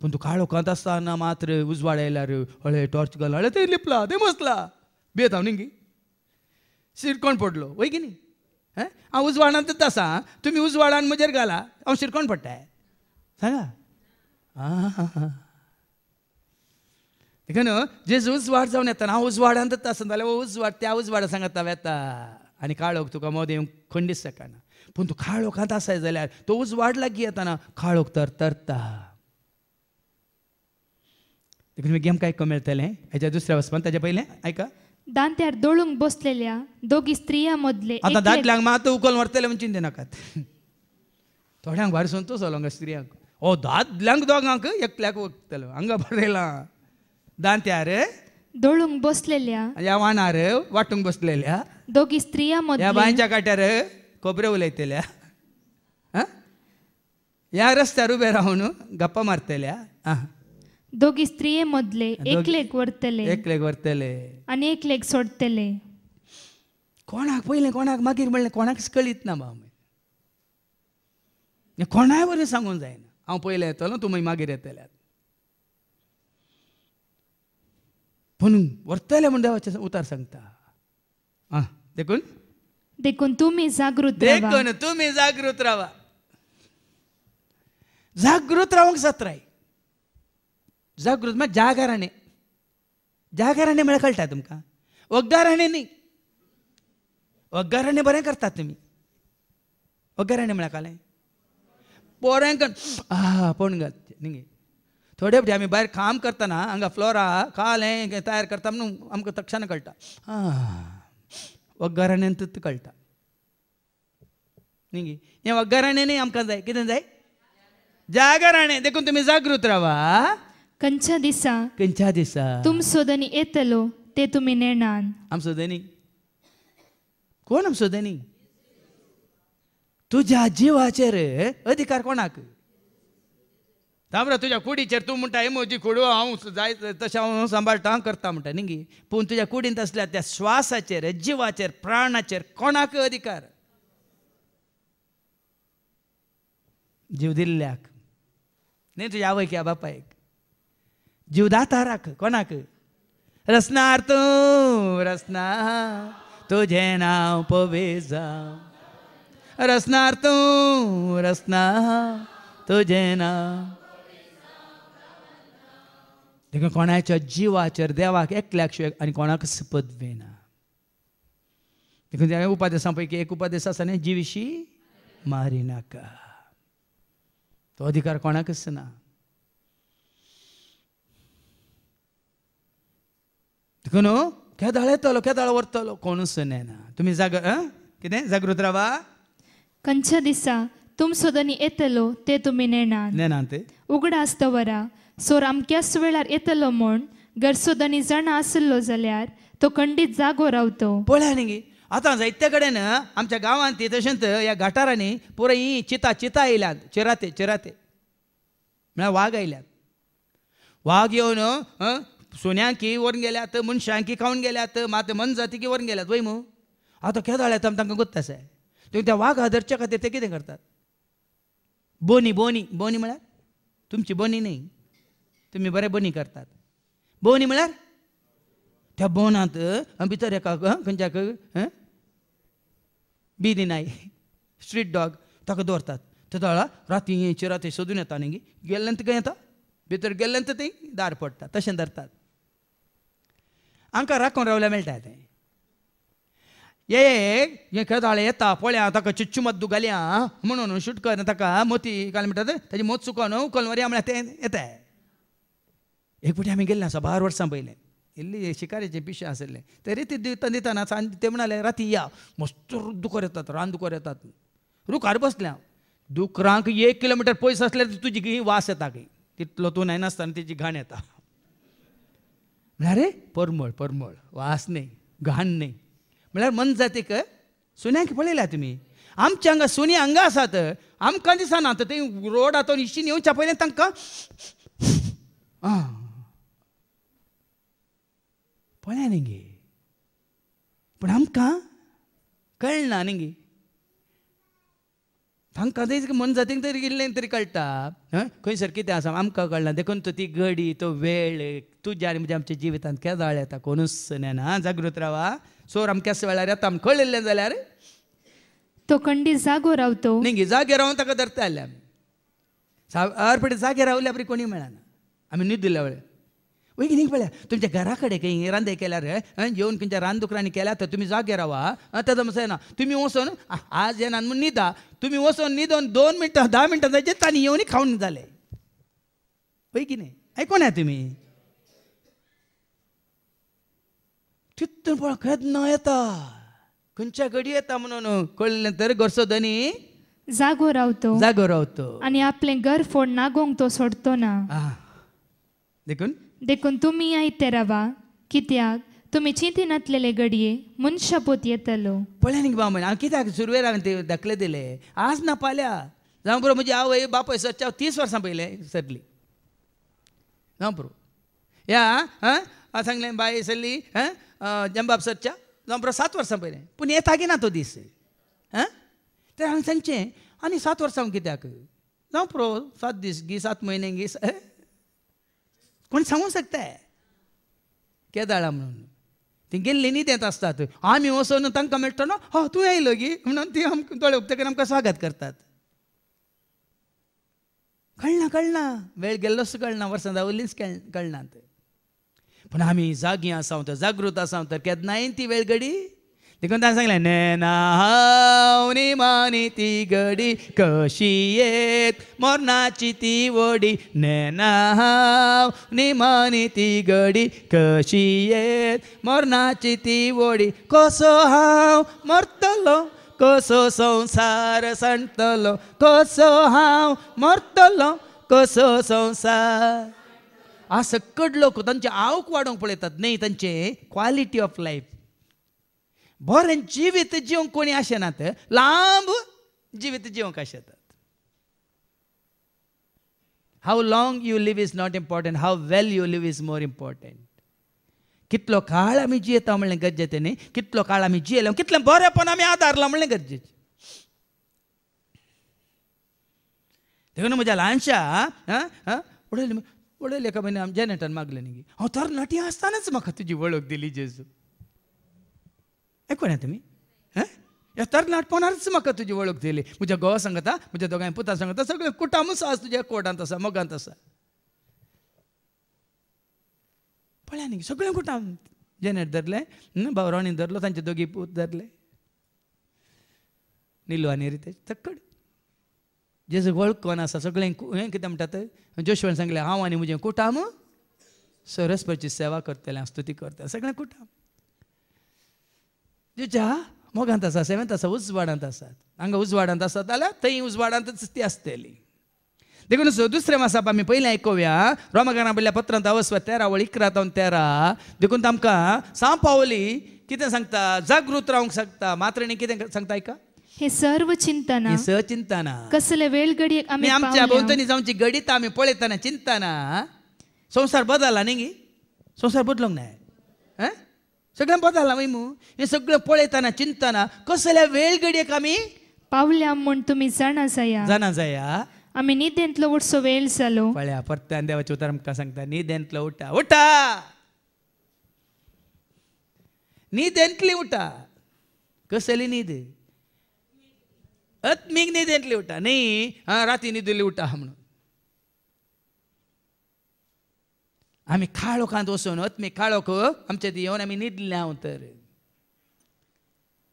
पूण तूं काळ ओकांत आसतना मात्र उजवाड आयल्यार हळे टॉर्च घाल हळे थंय लिपला थंय बसला भियेत हांव न्ही शिरकोण पडलो वय की न्ही हांव उजवाडांतच आसा तुमी उजवाडान म्हजेर घाला हांव शिरकोण पडटाय सांगा आं देखून जेजू उजवाड जावन येता हांव उजवाडांतच आसा जाल्यार हो उजवाड त्या उजवाडा सांगता येता आनी काळोख तुका येवंक खंडीत शकना पूण तूं काळोखांत आसाय जाल्यार तो उज वाट की येताना काळोख तर तरता देखून गेम काय कमेळतलें हेच्या दुसऱ्या वचपान ताच्या पयलें आयका दांत्यार दोळूंक बसलेल्या दोगी स्त्रिया मदले आतां दादल्यांक मात उकल मरतले म्हण चिंते नाकात थोड्यांक भायर सोन तो हांगा स्त्रियांक ओ दादल्यांक दोगांक एकल्याक वगतलो हांगा बरयलां दांत्यार दोळूंक बसलेल्या या वाणार वाटून बसलेल्या दोघी स्त्रिया या बांयच्या काट्यार खोबरे उलयतल्या या रस्त्यार उबे राहून गप्पा मारतल्या दोगी स्त्रिये मदले एक व्हरतले एकलेक व्हरतले आनी लेख सोडतले कोणाक पयलें कोणाक मागीर म्हणलें कोणाकच कळीत ना बाबा कोणाय बरें सांगूंक जायना हांव पहिले येतलो तुम्ही मागीर येतल्यात म्हणून वर्तले म्हणून देवाचे उतार सांगता हा देखून देखून तुम्ही जागृत देखून तुम्ही जागृत राहा जागृत रावंक जात्राय जागृत म्हणजे जागराणे जागराणे म्हळ्यार कळटा तुमकां वग्गाराने न्ही वग्गाराणे बरें करतात तुमी वग्गाराणे म्हळ्यार कालें कर आ पण घात न्ही थोडे आम्ही बाहेर काम करताना हांगा फ्लोरा काल हे तयार करता म्हणून आमकां तक्षण कळटा आं वग्गाराण्यांतूच कळटा न्ही हें वग्गाराण्यांनी आमकां जाय कितें जाय जागरणे देखून तुम्ही जागृत रावा खंयच्या दिसा खंयच्या दिसा तुम सोदनी येतलो ते तुम्ही नेणान आम सोदनी कोण आम सोदनी तुज्या जिवाचेर अधिकार कोणाक तांबडो तुझ्या कुडीचेर तू म्हणटा हे म्हजी कुडू हांव जाय तशें हांव सांबाळटा हांव करता म्हणटा न्ही पूण तुज्या कुडींत असल्या त्या श्वासाचेर जिवाचेर प्राणाचेर कोणाक अधिकार जीव दिल्ल्याक न्ही तुज्या आवयक या बापायक जीव दाताराक कोणाक रसनार तूं रसना तुझे नाव पवेजा रसनार तूं रसना तुझे नांव देखून कोणाच्या जिवाचेर देवाक एकल्याक शिवाय आनी कोणाक वेना देखून त्या उपादेसां पैकी एक उपादेश आसा न्ही जिविशी मारिनाका तो अधिकार कोणाकच ना देखून केदाळ येतलो केदाळ व्हरतलो कोणूच नेना तुमी जाग कितें जागृत रावा खंयच्या दिसा तुम सोदनी येतलो ते तुमी नेना नेना ते उगडास दवरा सो अमक्याच वेळार येतलो म्हूण गरसोदनी जण आसलो जाल्यार तो खंडीत जागो रावतो पळया न्ही आतां जायते कडेन आमच्या गांवांत ती तशेंच ह्या गटारांनी पुरो ही चिता चिता येयल्यात चिराते चिराते म्हळ्यार वाघ आयल्यात वाघ येवन सुण्यांकी व्हरून गेल्यात मनशांकी खावन गेल्यात मात मनजातीकी व्हरून गेल्यात वय मू आतां केदोळ येता तांकां गुत्ता आसा ते त्या वाघ हादरच्या खातीर ते कितें करतात बोनी बोनी बोनी म्हळ्यार तुमची बोनी न्ही तुम्ही बरे बनी करतात भोवनी म्हळ्यार त्या भोवनात भितर एका खंयच्याक बिली नाय स्ट्रीट डॉग ताका दवरतात तेदोळा रातीचे राती सोदून येता न्ही गेल्ल्यान तुका येता भितर नंतर ती दार पडटा तसे धरतात आमकां राखून रावल्या मेळटा तें ये हे खेळताळे येता पळया ताका चिच्चू मत दुगाल्या म्हणून शूट कर ताका मोती काल म्हणटात ताजी मोत सुकोन उकल मरया म्हळ्यार तें येता एकपुटी आम्ही गेल्ले आसा बार वर्सां पयलें इल्ली शिकारेचे पिशे असले तरी ते दिता दिताना सांज ते म्हणाले राती या मस्त दुकर येतात रान दुखोर येतात रुखार बसले हांव दुकरांक एक किलोमिटर पयस आसल्यार तुजी वास येता खंय तितलो तूं नायनासतना तिची घाण येता म्हळ्यार रे परमळ परमळ वास न्ही घाण नाही म्हळ्यार मन जातीक सुन्यांक पळयल्या तुमी आमच्या हांगा सुनी हांगा आसात आमकां दिसना आतां ते रोड आतां इशीन येवच्या पयलें तांकां आं పోలేనింగి पण आमकां कळना न्ही तांकां मन मनजातींक तरी इल्लें तरी कळटा खंयसर कितें आसा आमकां कळना देखून तो ती घडी तो वेळ तुज्या आनी म्हणजे आमच्या जिवितांत केदाळ येता कोणूच नेना जागृत रावा सोर केस वेळार येता आमी कळिल्लें जाल्यार तो कंडी जागो रावतो न्ही जागे रावन ताका धरता आसले आमी आर पटी जागे रावल्या बरी कोणी मेळना आमी न्हिद वेळार निघ ಬಳೆ तुमच्या घराकडे काही केल्या केल्यार जेवण खंयच्या रानदुकरांनी केल्या तर तुम्ही जागे रावा तेजो मसायना तुम्ही वचून आज येणार म्हणून निदा तुम्ही वचून निदोन दोन मिनटां धा मिनटां जायचे तांणी येऊन खाऊन झाले पळय की ऐकून आहे तुम्ही चित्तून पण खंयच न येता खंयच्या घडी येता म्हणून कळलें तर धनी जागो रावतो जागो रावतो आणि आपले घर फोड नागोंग तो सोडतो ना देखून देखून तुमी आयते रवा कित्याक चिंती नातलेले घडये मनशा पोत येतलो पळय निघ बाबा हांव कित्याक सुरवेर हांवें ते धकले दिले आज ना पाल्या जावं पुरो म्हजी आवय बापय सच्चा तीस वर्सां पयले सरली जावं पुरो या हां हांव सांगलें बाय सरली जंबाब सच्चा जावं पुरो सात वर्सां पयलें पूण येता गे ना तो दीस तर हांवें सांगचें आनी सात वर्सां कित्याक जावं पुरो सात दीस गी सात म्हयने गी कोण सांगू शकताय केदाळा म्हणून ती गेल्ली न्ही देत असतात आम्ही वचून तांकां मेळटा ना हो तूं येयलो गी म्हणून ती आमकां दोळे करून आमकां स्वागत करतात कळना कळना वेळ गेल्लोसो कळना वर्सां दावल्लीच कळना पण पूण आमी जागी आसांव तर जागृत असा तर केदनाय ती घडी देखून त्यांना सांगितलं नेना हावनी मानी ती गडी कशी येत मोरणाची ती वडी नेना हावनी मानी ती गडी कशी येत मोरणाची ती वडी कसो हाव मरतलो कसो संसार संतलो कसो हाव मरतलो कसो संसार असं कडलो लोक त्यांचे आवक वाडोवंक पळयतात न्ही त्यांचे क्वालिटी ऑफ लाईफ बरं जीवित जीव कोणी असेनात लांब जीवित जीव अशें येतात how long you live is not important how well you live is more important कितलो काळ आम्ही जियेता म्हणलें गरजेचें न्ही कितलो काळ आम्ही जियेलो कितलें बरेंपण आमी आदारला म्हणलें गरजेचें देखून म्हज्या ल्हानशा उडयलें उडयलें एका म्हयन्या जेनेटान मागलें न्ही हांव तर नटी आसतनाच म्हाका तुजी वळख दिली जेजू आयको ना तुमी हे तर तरणाटपणानच म्हाका तुजी वळख दिली म्हज्या घोवा सांगता म्हज्या दोगांय पुता सांगता सगळें कुटामूच आज तुज्या कोटांत आसा मोगांत आसा पळया न्ही सगळें कुटाम जेनेट धरले भावरावणी धरलो तांचे दोगी पूत धरले निलू आनी रितेज तक्कड जेजू वळख कोण आसा सगळें हें कितें म्हणटात जोशवान सांगलें हांव आनी म्हजें कुटाम सरस्परची सेवा करतलें स्तुती करतलें सगळें कुटाम मोगांत आसा సార్ आसा उजवाडांत आसात हांगा उजवाडांत आसात जाल्यार थंय उजवाडांतच ती आसतली देखून दुसरे मासाप आमी पयलें आयकुया रोमगाना पयल्या पत्रांत अवस्व तेरा वळ इकरा तावन तेरा देखून आमकां सां पावली कितें सांगता जागृत रावंक शकता मात्र कितें सांगता आयका हे सर्व चिंतना स चिंताना कसले वेळ घडये आमी आमच्या भोंवतणी जावची घडीत आमी पळयतना चिंताना संसार बदलला न्ही संसार बदलूंक नाही सगळ्यांक पता लागला मु हे सगळं पळयताना चिंताना कसल्या वेळगडयेक आमी पावल्या म्हूण तुमी जाणा जाया जाणा जाया आमी न्हिदेंतलो उठसो वेळ जालो पळया परत्यान देवाचे उतार आमकां सांगता न्हिदेंतलो उठा उठा न्हिदेंतली उठा कसली न्हीद आत्मीक न्हीद येतली उठा न्ही राती न्हिदली उठा म्हणून आमी काळो कांत वचून अत्मी काळोख आमचे येऊन आम्ही निदले हांव तर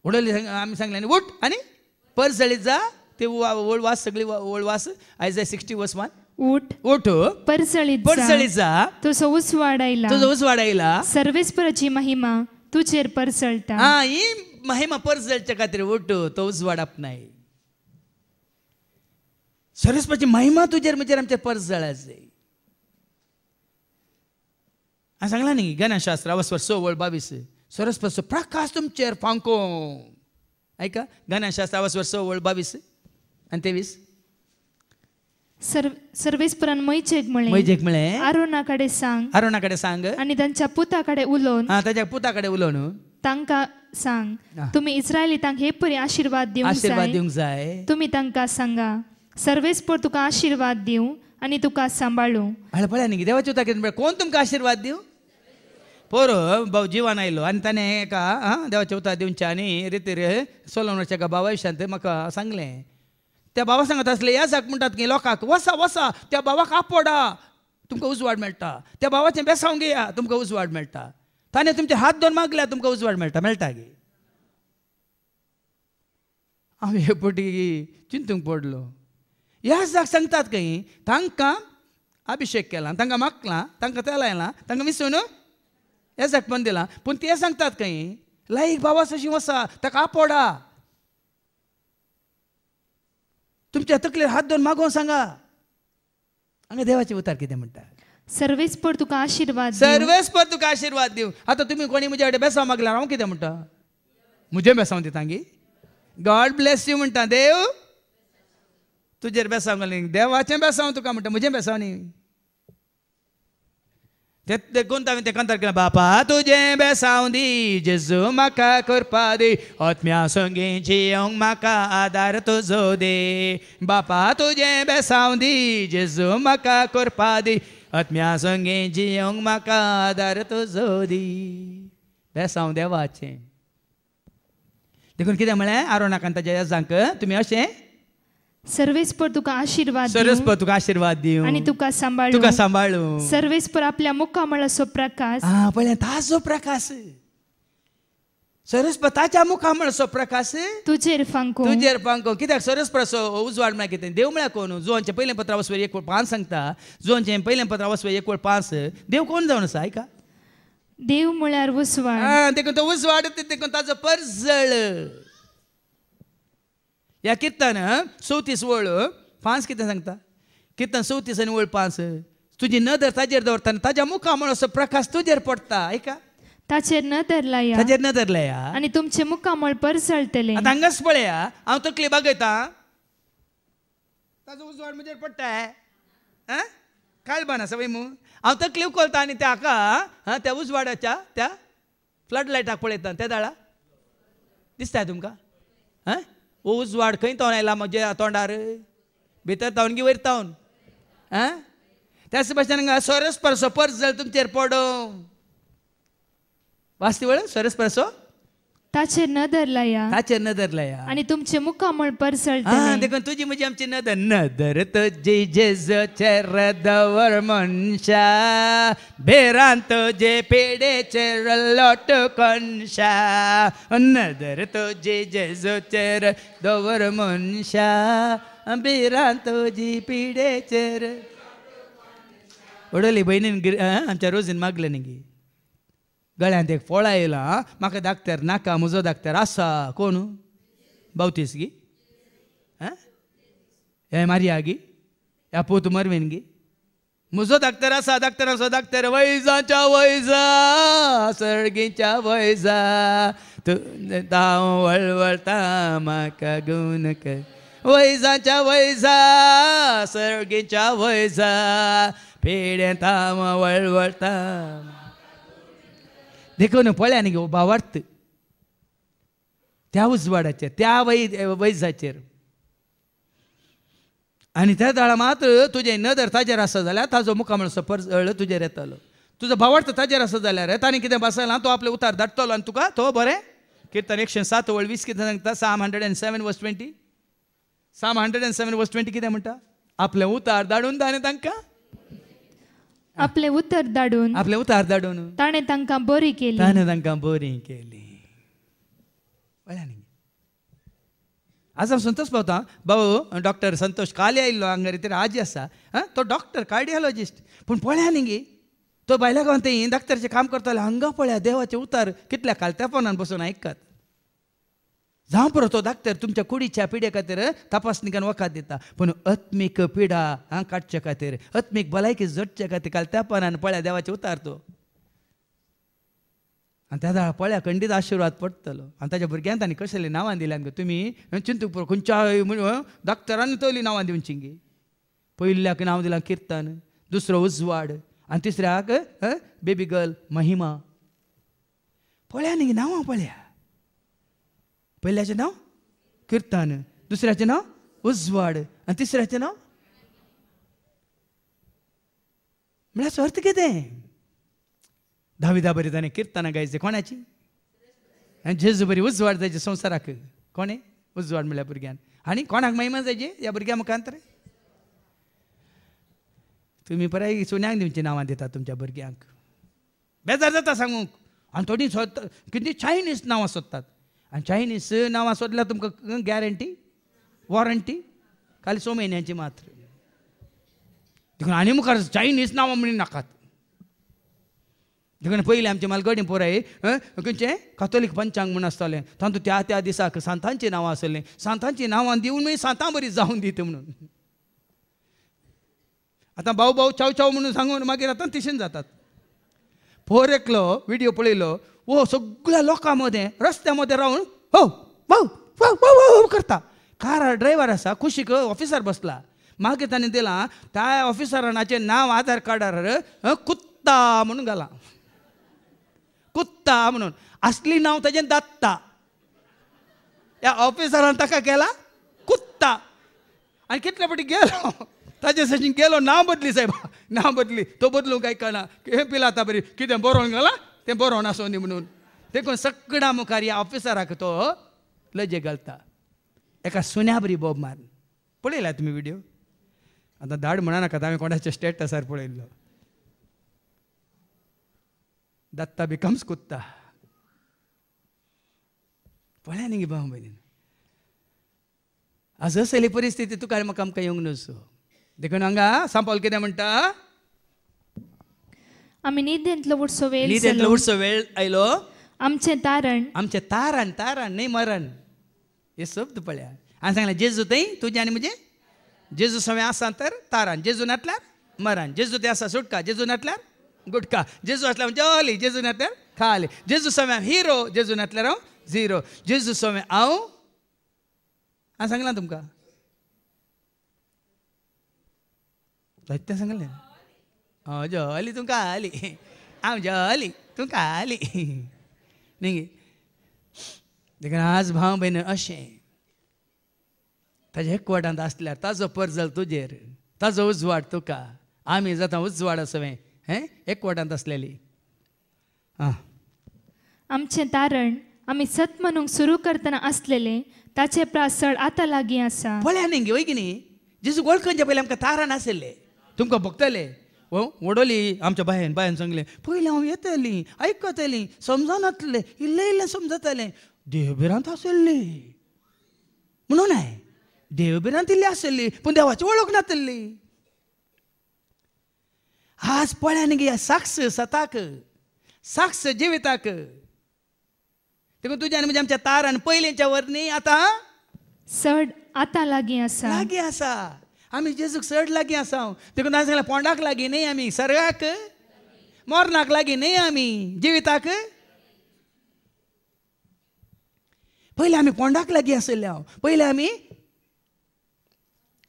उडयली आम्ही सांगले आनी उठ आनी जा ते ओल्ड वास सगळी ओल्ड वास जाय सिक्स्टी वस वन उठ उठ परसळीत जा तुझो उसवाड आयला तो उसवाड आयला सर्वेस्पराची महिमा तुझेर परसळटा हा ही महिमा परसळच्या खातीर उठ तो उसवाड आपणाय सर्वेस्पराची महिमा तुझेर म्हणजे आमच्या परसळाच जाय అని సంగలాని గణశాస్త్ర అవస్వర్సో వల్ బాబీసు సొరస్పర్సో ప్రకాశం చేర్ फांको ऐका गणेशास आवाज वर्ष वळ बावीस आणि तेवीस सर्व सर्वेस पुराण मै जेगमळे मै अरुणाकडे सांग अरुणाकडे सांग आणि त्यांच्या पुताकडे उलोवन हा त्याच्या पुताकडे उलोवन तांका सांग तुम्ही इस्रायली तांक हे परी आशीर्वाद देऊ आशीर्वाद दिवंक जाय तुम्ही तांका सांगा सर्वेस तुका आशीर्वाद देऊ आणि तुका सांबाळू हळपळ्या न्ही देवाच्या उताकडे कोण तुमका आशीर्वाद देऊ पोर भाऊ పోరు జీవనాయిలు అంతనే ఇక దేవ उतार दिवच्या आणि रीती रे वर्षा का बाबा विशांत म्हाका सांगलें त्या बाबा सांगत असले या जाक म्हणटात की लोकांक वसा वसा त्या बाबा आपोडा तुमकां उजवाड मेळटा त्या बाबाचें घे घेया तुमकां उजवाड मेळटा ताणें तुमचे हात दोन मागल्या तुमकां उजवाड मेळटा मेळटा गे हांव हे पोटी चिंतूंक पडलो ह्या जाक सांगतात काही तांकां अभिषेक केला तांकां मागला तांकां तें तांकां या झटपण दिला पण ते सांगतात काही लाईक बाबा सशी वसा ताका पोडा तुमच्या तकलेर हात धरून मागो सांगा आणि देवाचें उतार किती म्हणटा सर्वेस पर तुका आशिर्वाद सर्वेस पर तुका आशिर्वाद देऊ आतां तुमी कोणी म्हणजे कडेन बेसाव मागला हांव कितें म्हणटा मुझे बेसाव दिता गी गॉड ब्लेस यू म्हणता देव तुजेर बेसाव घालीं देवाचें बेसाव तुका म्हणटा मुझे बेसाव नी ते कोणता ते कंतात केला बापा तुझे दी जेजू म्हाका करपा दी आत्म्या संगे जियोंग म्हाका आदार तुजो दे बापा तुझे बेसावंदी जेजू म्हाका करपा दी आत्म्या संगे जियोंग म्हाका आदार तुजो दी बेसांव देवाचें देखून कितें म्हळें आरोणाकांताच्या येजांक तुमी अशें सर्वेस तुका आशीर्वाद सर्वेस तुका आशीर्वाद दिव आणि तुका सांभाळ तुका सांभाळू सर्वेस पर आपल्या सो प्रकाश हा ता ताजो प्रकाश सरस्प ताच्या सो प्रकाश तुजेर फांको तुजेर फांको कित्याक सो उजवाड म्हळ्यार कितें देव म्हळ्यार कोण जोनचे पयलें पत्र वचपय एक पांच सांगता जोनचे पयलें पत्रा वचपय एक पांच देव कोण जावन आसा आयका देव म्हळ्यार उसवाड देखून तो ते देखून ताजो परजळ या कीर्तन चवतीस वळ पांच कितें सांगता कीर्तन चवतीस आनी वळ पांच तुजी नदर ताजेर दवरतना ताज्या मुखा म्हण असो प्रकाश तुजेर पडटा ऐका ताचेर नदर लाया ताजेर नदर लाया आनी तुमचे मुखा परसळटले आतां हांगाच पळया हांव तकली बागयता ताजो उजवाड म्हजेर पडटाय आं कालबान आसा पळय मूं हांव तकली उखलता आनी त्या हाका त्या उजवाडाच्या त्या फ्लड लायटाक पळयता त्या दाळा दिसताय तुमकां आं ऊस वाड खंय तोंड आयला म्हजे तोंडार भितर तवणगी वयर तावन आं त्याच भाशेन हांगा परसो पर्स जाल्यार तुमचेर पडो वाचती वळ परसो ताचे नदर लाया ताचे नदर लाया आणि तुमचे मुक्कामळ परसळतले देखून तुझी म्हणजे आमची नदर नदर तुझी जेज दवर मनशा बेरांत जे पेडे चेर लोट कणशा नदर तुझे जे चेर दवर मनशा बेरांत जी पिडे चेर ओडली बहिणीन आमच्या रोजीन मागलं नाही गळ्यांत एक फळ आयला म्हाका दाखतर नाका म्हजो दाखतर आसा कोण बावतीस गी हे मारिया गी ह्या पोत मरवेन गी म्हजो दाखतर आसा असो दाखतर वैजाच्या वैजा सळगीच्या वैजा तू दाव वळवळटा म्हाका गुण कर वैजाच्या वैजा सळगीच्या वैजा पेड्या वळवळता देखो पळ्यान घेवपा वाटत त्या उजवाडाचेर त्या वै वैजाचेर आणि त्या दळा मात तुझे नदर ताजेर आसा जाल्यार ताजो मुखामळ सफर तुजेर येतलो तुजो भावार्थ ताजेर आसा जाल्यार ताणें कितें बसयलां तो आपले उतार धाडटलो आनी तुका तो बरें किर्तन एकशे सात वळ वीस कितें सांगता साम hundred and seven verse twenty Psalm hundred and seven verse twenty कितें म्हणटा आपलें उतार धाडून ताणें तांकां आपले उतर दाडून आपले उतार दाडून ताणे तांकां बरी केली ताणे तांकां बरी केली आज हांव संतोष पावता भाऊ डॉक्टर संतोष काले आयिल्लो हांगा तरी आजी आसा तो डॉक्टर कार्डियोलॉजिस्ट पूण पळया न्ही गे तो बायला गांव ते इंदाक्तरचें काम करतालो हांगा पळया देवाचे उतार कितल्या फोनान बसून आयकतात जावं परतो तो तुमच्या कुडीच्या पिड्या खातीर तपासणिकान वखद दिता पूण अत्मीक पिडा हां काडचे खातीर अत्मीक भलायकी जडच्या खातीर काल त्या पानान पळ्या देवाचे उतार तो आनी त्या दाळ पळ्या खंडीत आशिर्वाद पडटलो आनी ताच्या भुरग्यांक तांणी कसले नांवां दिल्यान गो तुमी चिंतूक पुरो खंयच्या डाक्टरांनी तोली नांवां दिवन चिंगी पयल्याक नांव दिलां किर्तन दुसरो उजवाड आनी तिसऱ्याक बेबी गर्ल महिमा पळ्या न्ही नांवां पळया पहिल्याचे नाव कीर्तन दुसऱ्याचे नाव उजवाड आणि तिसऱ्याचे नाव म्हणजे अर्थ किती दहावी बरी जाणे कीर्तनं गायचे कोणाची आणि बरी उजवाड जायचे संसाराक कोणे उजवाड म्हणल्या भुरग्यान आणि कोणाक महिमा जायचे या भुरग्या मुखांतर तुम्ही पराय सोन्यांक दिवची नावां तुमच्या भुरग्यांक बेजार जाता सांगूक आणि थोडी स्वतः किती चायनीज नावां सोदतात आणि चायनीस नाव सोदल्या तुमकां गॅरंटी वॉरंटी खाली स म्हयन्यांची मात्र देखून आनी मुखार चायनीस नाव म्हणून नाकात देखून पयलीं आमचे मालगडी पुराय खंयचे कातोलीक पंचांग म्हण आसतालें तांतू त्या त्या दिसाक सांतांचीं नांवां आसलीं सांतांचीं नांवां दिवन मागीर सांतां बरी जावन दित म्हणून आतां भाऊ भाऊ चाव चाव म्हणून सांगून मागीर आतां तिशेन जातात फोर एकलो व्हिडियो पळयलो व हो, सगळ्या लोकांमध्ये रस्त्यामध्ये राहून हो हो करता कार ड्रायव्हर असा खुशीक ऑफिसर बसला मागे त्याने दिला त्या ऑफिसरांचे नाव आधार कार्डार कुत्ता म्हणून घालां कुत्ता म्हणून असली नाव ताजें दत्ता या ऑफिसरान ताका केला कुत्ता आनी कितल्या पटी गेलो ताजे सचिन गेलो नाव बदली साहेब नाव बदली तो बदलू काय कळणार हे पिला आता बरी कितें बरोवन गेला ते बरो न्ही म्हणून देखून सगळ्या मुखार या ऑफिसराक तो लजे घालता एका सुन्याबरी बॉब मारून पळयला तुमी व्हिडिओ आतां धाड म्हणानाकात आम्ही कोणाच्या स्टेटसार पळयल्लो दत्ता बिकम्स कुत्ता पळ्या न्ही भाव भयणीन आज असली परिस्थिती तुका म्हाका आमकां येवंक नसो देखून हांगा सांपोल कितें म्हणटा आम्ही निदेंतलो उडसो वेळ निदेंतलो उडसो वेळ आयलो आमचे तारण आमचे तारण तारण नाही मरण हे शब्द पळ्या आणि सांगला जेजू ते तुझे आणि म्हणजे जेजू सवय असा तर तारण जेजू नटल्यार मरण जेजू ते असा सुटका जेजू नटल्यार गुटका जेजू असल्या म्हणजे ओली जेजू नाटल्यार खाली जेजू सवय हिरो जेजू नटल्यार हांव झिरो जेजू सवय हांव हांव सांगला तुमकां सांगलें जली జోలి తుంకాలి ఆమె జోలి తుంకాలి नाही देखील आज भाव भयण अशें ताज्या एकवटांत आसल्यार ताजो पर्जल तुजेर ताजो उजवाड तुका आमी जाता उजवाड वे हें एकवटांत आसलेली आं आमचें तारण आमी सत म्हणूंक सुरू करतना आसलेलें ताचे प्रासळ आतां लागीं आसा बोल्या न्ही वय की न्ही जेजूक वळखनच्या पयलीं आमकां तारण आशिल्लें तुमकां भोगतलें वडोली आमच्या बायन बायन सांगले पयलीं हांव येतली आयकताली समजनासलें इल्लें इल्लें समजतलें देवबिरांत म्हणून आहे देवबिरांत इल्ली आसली पूण देवाची ओळख नातल्ली आज पळ्यान गे साक्ष सताक साक्ष जिविताक ते तुज्यान म्हणजे आमच्या तारान पयलींच्या वरणी आतां सड आतां लागीं आसा लागीं आसा आम्ही जेजूक चड लागीं असा तिकडून हांवें सांगला पोंडाक लागीं नाही आमी सर्गाक मोरणाक लागीं नाही आमी जिविताक पयलीं आमी पोंडाक लागीं असले हांव पयलीं आमी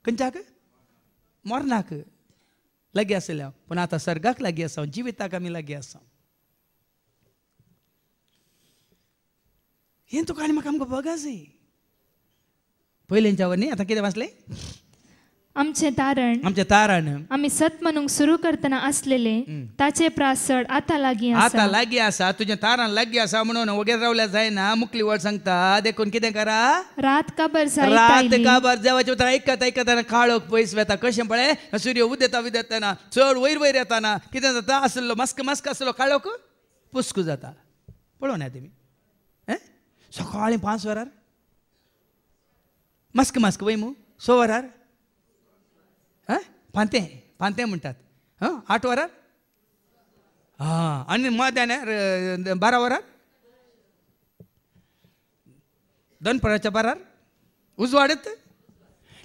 खंयच्याक मरणाक लागीं आशिल्ले हांव पूण आतां सर्गाक लागीं आसा जिविताक आमी लागीं असा हें तुका आनी म्हाका आमकां बघा पयलींच्या वर न्ही आतां कितें आमचे तारण आमचे तारण आम्ही सत सुरू करतना असलेले ताचे प्रासड आता लागी आता लागी आसा तुझे तारण लागी आसा म्हणून वगैरे रावल्या जायना मुकली वळ सांगता देखून कितें करा रात काबर जाय रात काबर देवाचे उतर ऐकत ऐकत काळोख पयस वेता कशें पळय सूर्य उदेता विदेताना चड वयर वयर येताना कितें जाता आसलो मस्क मस्क आसलो काळोख पुस्कू जाता पळोवन या तुमी सकाळी पांच वरार मस्क मस्क वय मू वरार पांते पांते म्हणतात हां आठ वरात हां आणि मध्याने बारा वरात दनपराच्या बारार उजवाडत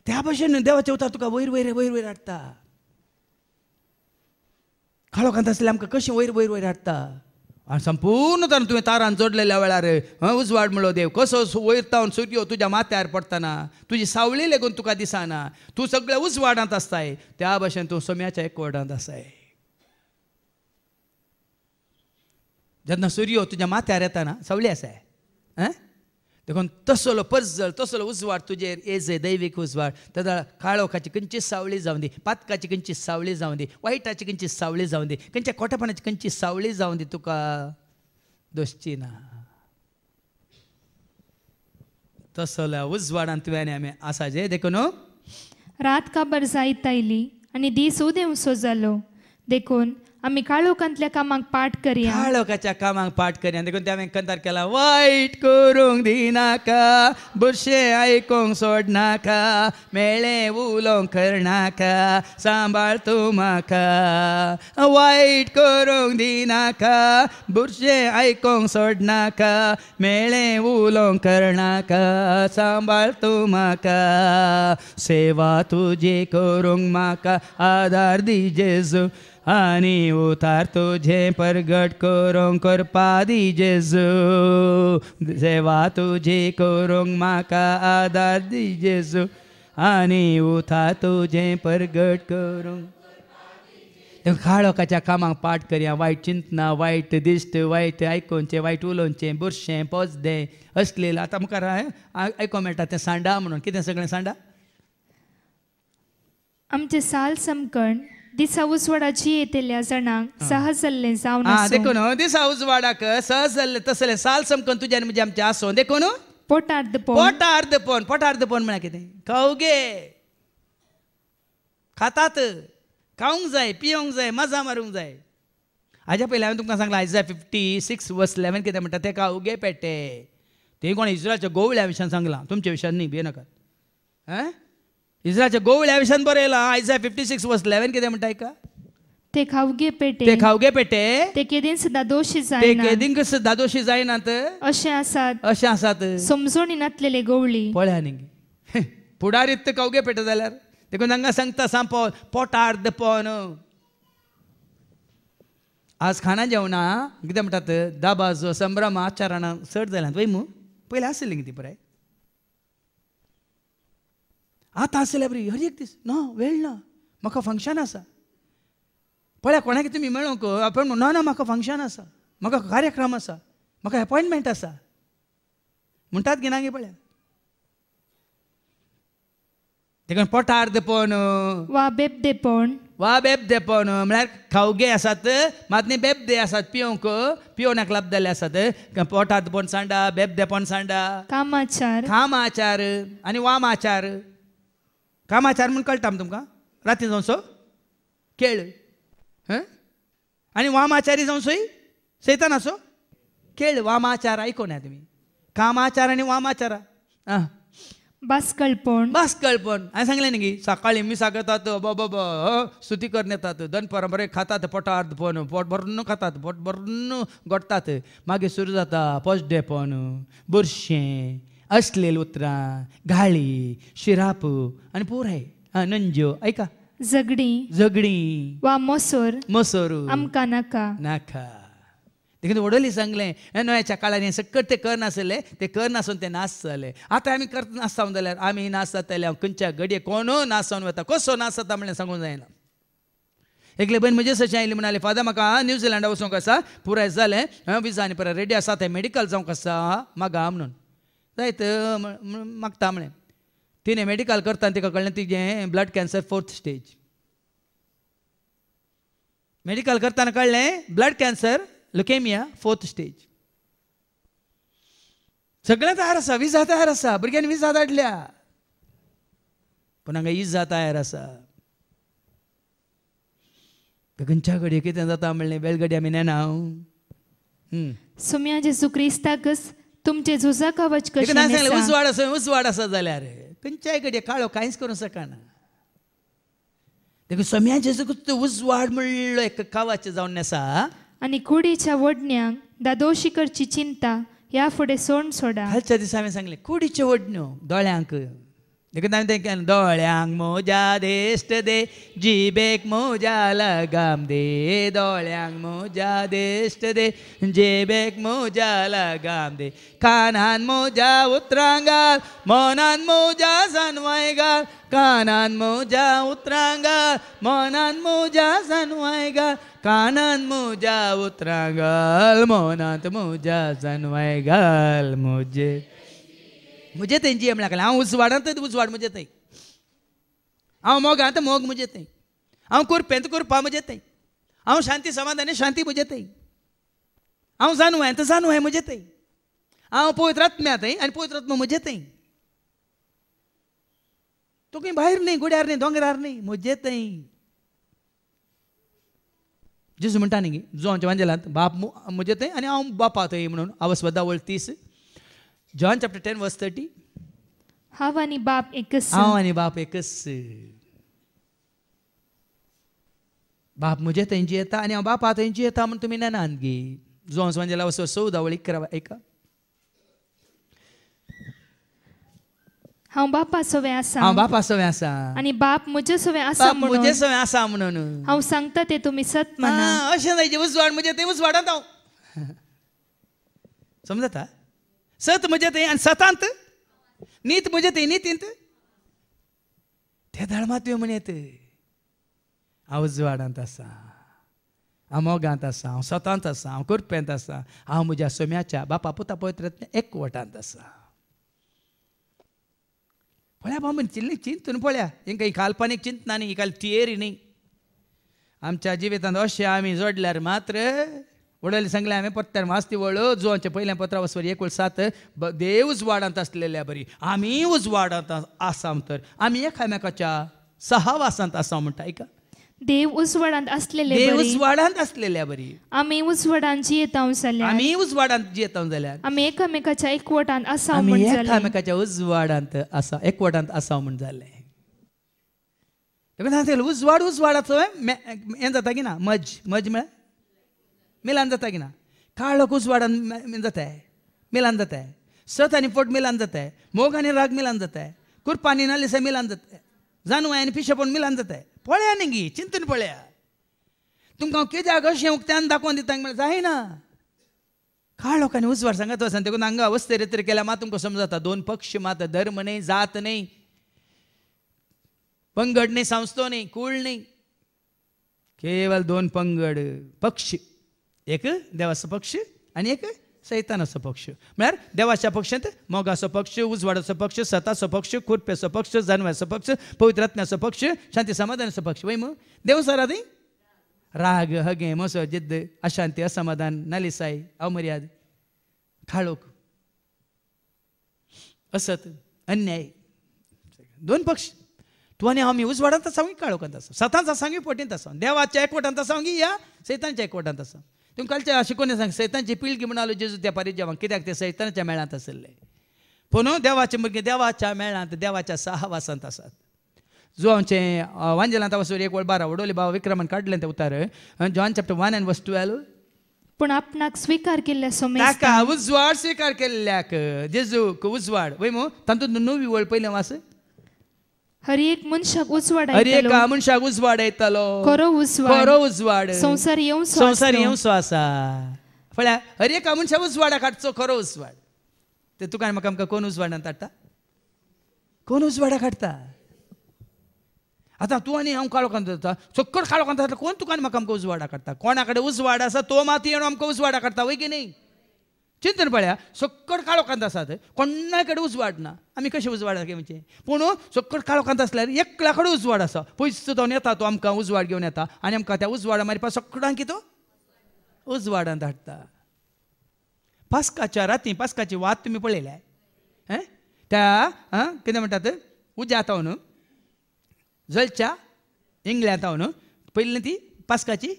त्या भाषेनं देवाचे होता तुका वयर वयर वयर वयर हाडटा काळोखांत आसले आमकां कशें वयर वयर वयर हाडटा संपूर्ण तर तुवें तारान जोडलेल्या वेळार उजवाड म्हणलो देव कसो वयर तावन सुर्यो तुझ्या माथ्यार पडताना तुजी सावळी लेगून तुका दिसना तूं सगळ्या उजवाडांत आसताय त्या भाशेन तूं सोम्याच्या एकवटांत आसाय जेन्ना सुर्यो तुज्या माथ्यार येता ना सावळी आसाय देखून तसलो पर्जल तसलो उजवाड तुजेर एजे दैवीक उजवाड तदा काळोखाची खंयची सावळी जावं दी पातकाची खंयची सावळी जावं दी वायटाची खंयची सावळी जावं दी खंयच्या खोटेपणाची खंयची सावळी जावं दी तुका दोसची ना तसल्या उजवाडान तुवें आमी आसा जे देखून हो. रात काबार जायत आयली आनी दीस उदेंसो जालो देखून आम्ही काळोखांतल्या कामांक पाठ करी काळोखाच्या कामांक पाठ करया देखून त्या कंतार केला वाईट करूंक दिनाका बुरशे ऐकूंक सोडनाका मेळे उलोवंक करनाका सांबाळ तूं म्हाका वाईट करूंक दिनाका बुरशे ऐकूंक सोडनाका मेळे उलोवंक करनाका सांबाळ तूं म्हाका सेवा तुजी करूंक म्हाका आधार दी जेजू आणि उतार तुझे परगट करूंक करपा दी जेजू सेवा तुझी करूंक माका आदार दी जेजू आणि उथा तुझे परगट करूंक काळोखाच्या कामांक पाठ करया वायट चिंतना वायट दिश्ट वायट आयकोनचे वायट उलोवचें बुरशें पोजदें असलेलं आता मुखार आयको मेळटा ते सांडा म्हणून कितें सगळें सांडा आमचे साल समकण ದಿಸೌಸ್ ವಡಾಜಿ ಎತೆಲ್ಯ कितें खातात जाय पियोंक जाय मजा मारूंक जाय हाज्या पयलीं हांवें तुमकां सांगलां आयज फिफ्टी सिक्स वर्स इलेवन कितें म्हणटा पेटे ते कोण गोवळ्या विशयान सांगलां तुमच्या विशयान न्ही भिये नाकात इस्रायलच्या गोविल ॲविशन आयसा फिफ्टी सिक्स वर्स 11 कितें म्हणटायका ते खावगे पेटे ते खावगे पेटे ते केदीन सुद्दां दोशी जायना ते केदीन सुद्दां दोशी जायनात असे आसात असे आसात समजून येनातलेले गोवळी पळया निंगी फुडारीत खावगे पेटे जाल्यार देखून हांगा सांगता सांप पोटार दपोन आज खाना जेवणा कितें म्हणटात दाबाजो संभ्रम आचारणा चड जाल्यात वैमू पहिले पयलीं ती पुराय आतां हर एक दीस ना वेळ ना म्हाका फंक्शन आसा पळया कोणाक तुमी मेळोंक अपॉयंटमेंट ना ना म्हाका फंक्शन आसा म्हाका कार्यक्रम आसा म्हाका अपॉयंटमेंट आसा म्हणटात की ना गे पळया देखून पोटार देपोन वा बेब देपोन वा बेब देपोन म्हळ्यार खावगे आसात मातनी बेब दे आसात पियोंक पियोनाक लाभ जाल्ले आसात पोटार देपोन सांडा बेब देपोन सांडा कामाचार कामाचार आनी वामाचार कामाचार म्हूण कळटा तुमकां राती जावन सो केळ आनी वामाचारी जावन सोय सैतान सो खेळ वामाचार आयकोन तुमी कामाचार आनी वामाचार आं बासकळपण बासकळपण हांवें सांगलें न्ही गी सकाळीं मिसाक येतात बाबा सुती करून येतात दन परंपरे खातात पोटार्द पण पोट भरून खातात पोट भरून गोडतात मागीर सुरू जाता फर्स्ट डे पण बुरशें असलेल उतरा घाळी शिरापू आणि पोर आहे नंज ऐका झगडी झगडी वा मसोर मसोर आमका नाका नाका देखील वडोली सांगले नव्याच्या काळाने सक्कट ते कर नासले ते कर नासून ते नाच झाले आता आम्ही करत नाचता जाल्यार आम्ही नाच जाताले खंयच्या घडये कोणो नाचोन वता कसो नाच जाता म्हणजे सांगूंक जायना एकले बहीण म्हणजे सशी आयली म्हणाले फादर म्हाका न्यूझीलंडा वचूंक आसा पुराय जालें विजा आनी परत रेडी आसा ते मेडिकल जावंक आसा मागा म्हणून जायत मागता म्हणे तिने मेडिकल करता तिका कळ्ळें तिजें blood cancer fourth stage medical करताना कळलें blood cancer leukaemia fourth stage सगळें तयार आसा विजा तयार आसा भुरग्यांनी विजा धाडल्या पूण हांगा इजा तयार आसा बेगनच्या घडये कितें जाता म्हणलें बेलगडी आमी नेना हांव सुम्या जेसू क्रिस्ताकच तुमचे झुजा कवच कशें सांगलें उजवाड असं उजवाड आसा जाल्यार खंयच्याय कडेन काळो कांयच करू सकाना देखून तू उजवाड म्हणलो एक कावाचे जावन आसा आनी कुडीच्या वडण्यांक दादोशी चिंता या फुडें सोड सोडा कालच्या दिसा हांवें सांगलें कुडीच्यो वडण्यो दोळ्यांक देखील आम्ही ते दोळ्यांक मोजा देश्ट दे जिबेक मोजा लगाम दे दोळ्यांक मोजा देश्ट दे जेबेक मोजा लगाम दे कानान मोजा उतरांगाल मोनान मोजा सनवाय घाल कानान मोजा उतरांगाल मोनान मोजा सनवाय घाल कानान मोजा उतरांगाल मोनात मोजा सनवाय घाल मोजे मुझे तेंची एम लागला हांव उसवाडांत उसवाड मुजे थंय हांव मोगांत मोग मुजे थंय हांव कुरपेंत कुरपा मुजे थंय हांव शांती समाधानी शांती मुजे थंय हांव जाणवायंत जाणवाय मुजे थंय हांव पवित्रात्म्या थंय आनी पवित्रात्मा मुजे थंय तुका भायर न्ही गुड्यार न्ही दोंगरार न्ही मुजे थंय जेजू म्हणटा न्ही जोंच्या वांजेलांत बाप मुजे थंय आनी हांव बापा थंय म्हणून आवस्वदा वळ तीस John chapter ten verse thirty हाव आणि बाप एकच हाव आणि बाप एकच बाप म्हजे थंयची येता आनी हांव बापा थंयची येता म्हूण तुमी नेनान गे जोन्स वांजेला वसो चवदा वळी करा हांव बापा सोवें आसा हांव बापा सोवें आसा आनी बाप म्हजे सोवें आसा म्हणून म्हजे सोवें आसा म्हणून हांव सांगता ते तुमी सत मना अशें जायचे उसवाड म्हणजे ते उसवाडात हांव समजता सत म्हणजे ते आणि सतांत नीत म्हणजे ते नीतींत त्या धर्मात म्हणत हांव उजवाडांत आसा हांव मोगांत आसा हांव सतांत आसा हांव कुरपेंत आसा हांव म्हज्या सोम्याच्या बापा पुता पवित्रांतल्या एकवटांत आसा पळया बाबा चिल्ली चिंतून पळया हिंका ही काल्पनीक चिंतना न्ही ही काल थियरी न्ही आमच्या जिवितांत अशें आमी जोडल्यार मात्र उडयलें सांगलें हांवें पत्त्यार मात जो आमच्या पहिल्या पत्रा एक वळ सात देव उजवाडांत आसलेल्या बरी आम्ही उजवाडांत आसाम तर आमी एकामेकाच्या वासांत आसा म्हणटा ऐका देव उजवाडांत असलेले देव उजवाडांत आसलेल्या बरी आमी उजवाडांत जियेतांव जाल्यार आमी उजवाडांत जियेतांव जाल्यार आमी एकामेकाच्या एकवटांत आसा आमी एकामेकाच्या उजवाडांत आसा एकवटांत आसा म्हण जालें उजवाड उजवाडाचो हें जाता की ना मज मज म्हळ्यार मेलान जाता की ना काळोखूच वाडान जाता मेलान जाताय सत आनी पोट मेलान जाताय मोग आनी राग मेलान जाताय कुर्पा आनी मिलान मेलान जाता आणि आनी पण मेलान जाताय पळया न्ही गी चिंतन पळया तुमकां हांव कित्याक अशें उक्त्यान दाखोवन दिता म्हणल्यार जायना काळ लोकांनी उजवाड सांगत वसन देखून हांगा अवस्थे रेत्र केल्या मात तुमकां समजता दोन पक्ष मात धर्म नाही जात नाही पंगड न्ही संस्थो नाही कूळ नाही केवळ दोन पंगड पक्षी एक देवाचा पक्ष आणि एक सैतानाचो पक्ष म्हणजे देवाच्या पक्षात मोगाचा पक्ष उजवाडाचा पक्ष सताचो पक्ष खुरप्याचो पक्ष जानव्याचो पक्ष पवित्रत्नाचो पक्ष शांती समाधान पक्ष वय मग देव सारा राग हगे मस जिद्द अशांती असमाधान नालिसाय अमर्याद खाळोक असत अन्याय दोन पक्ष तूं आनी आमी उजवाडांत सांगू काळोखात आसा सतांच सांगू पोटींत देवाच्या एकवटांत सांगू या सैतांच्या एकवटांत सांग तुमकां अशें कोणी सांग सैतांची पिळगी म्हण आलो जेजू त्या परिजेवांक कित्याक ते सैतानाच्या मेळांत असले पूण देवाचे भुरगें देवाच्या मेळांत देवाच्या साहवासांत आसात जो आमचे वांजेलांत वचून एक वळ बारा उडोवले बाबा विक्रमान काडलें ते उतार जॉन चॅप्टर वन एन वस्तू टुवेल्व पूण आपणाक स्विकार केल्ल्या ताका उजवाड स्विकार केल्ल्याक जेजूक उजवाड वय मो तातूंत नवी वळ पयलें वास हरी एक मनशाक उजवाड हरी एक मनशाक उजवाड येतलो खरो उजवाड खरो उजवाड संसार येऊन संसार येवं सो आसा हरी एक मनशाक उजवाडा काडचो खरो उजवाड ते तुका म्हाका आमकां कोण ना काडटा कोण उजवाडा काडटा आतां तूं आनी हांव काळोखांत जाता चक्कर काळोखांत जाता कोण तुका म्हाका आमकां उजवाडा काडटा कोणा कडेन उजवाड आसा तो माती येवन आमकां उजवाडा काडटा वय की न्ही चिंतन पळया सक्कड काळो कांत आसात कोणा कडेन उजवाड ना आमी कशें उजवाड म्हणजे पूण सक्कड काळो कांत आसल्यार एकल्या कडेन उजवाड आसा पयसो जावन येता तो आमकां उजवाड घेवन येता आनी आमकां त्या उजवाडा मारपा सक्कडांक कितो उजवाडांत धाडटा पास्काच्या राती पास्काची वात तुमी पळयल्या त्या आं कितें म्हणटात उज्या न्हू जलच्या इंगल्या न्हू पयली ती पासकाची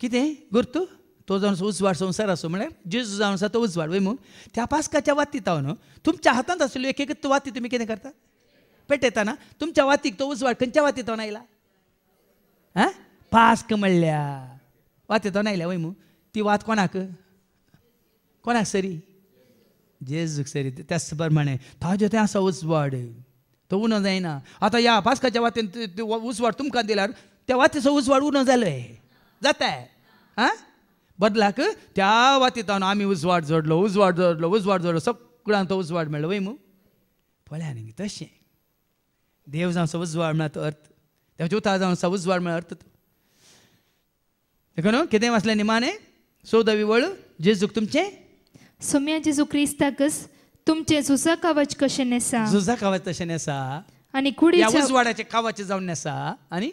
कितें गुरतू तो जावन उजवाड संसार असो म्हणजे जेजू जावन आसा तो उजवाड वय मग त्या पासकाच्या वातीत आहो न्हू तुमच्या हातांत आसलेल्यो एक एक वाती तुम्ही किती करता पेटेताना तुमच्या वातीक तो उजवाड खंच्या वातीतून आयला हां पास्क म्हणल्या वातीतून आयल्या वय मग ती वात कोणाक कोणाक सरी जेजूक सरी त्याच प्रमाणे ताजे ते असा उजवाड तो उणो जायना आतां या पासकाच्या वातीन उजवाड तुमकां दिल्यार त्या वातीचो उजवाड उणो जालो जाताय आं बदलाक त्या वातीतान आम्ही उजवाड जोडलो उजवाड जोडलो उजवाड जोडलो सगळ्यां तो उजवाड मेळ्ळो वय मू पळ्या न्ही तशें देव जावं उजवाड म्हळ्यार तो अर्थ तेवचे उतार जावं उजवाड मेळ्ळा अर्थ तो देखो न्हू कितें वाचलें सो सोदवी वळ जेजूक तुमचें सोम्या जेजू क्रिस्ताकच तुमचें झुजा कवच कशें नेसा झुजा कवच तशें नेसा आनी कुडीच्या उजवाडाचें कवच जावन नेसा आनी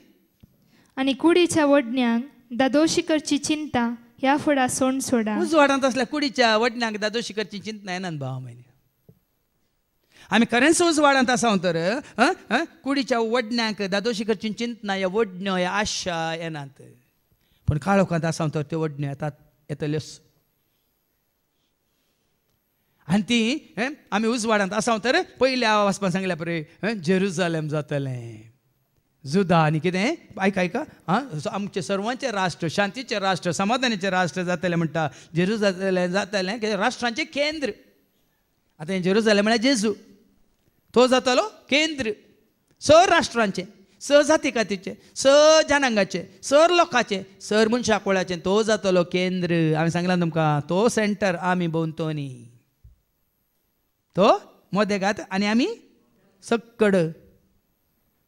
आनी कुडीच्या वडण्यांक दादोशी करची चिंता या फुडा सोंड सोडा उज वाडांत असल्या कुडीच्या वडण्यांक दादोशी करची चिंता येनान भाव म्हयने आमी खरेंच उज वाडांत आसा तर कुडीच्या वडण्यांक दादोशी करची चिंतना या वडण्यो या आशा येनात पूण काळोखांत आसा तर त्यो वडण्यो येतात येतल्यो आनी ती आमी उजवाडांत आसा तर पयल्या वचपाक सांगल्या परे जेरुजालेम जातलें जुदा जुदानी कितें आयक ऐका आं आमचे सर्वांचे राष्ट्र शांतीचे राष्ट्र समाधानाचे राष्ट्र जातलें म्हणटा जेजू जातलें जातलें कितें राष्ट्रांचें केंद्र आतां जेजू जालें म्हळ्यार जेजू तो जातालो केंद्र सर राष्ट्रांचें स जाती खातीचे स जनांगाचे सर लोकांचे सर मनशा कोळ्याचे तो जातलो केंद्र आम्ही सांगलां तुमकां तो सेंटर आमी भोंवतणी तो मोदेगात आनी आमी सक्कड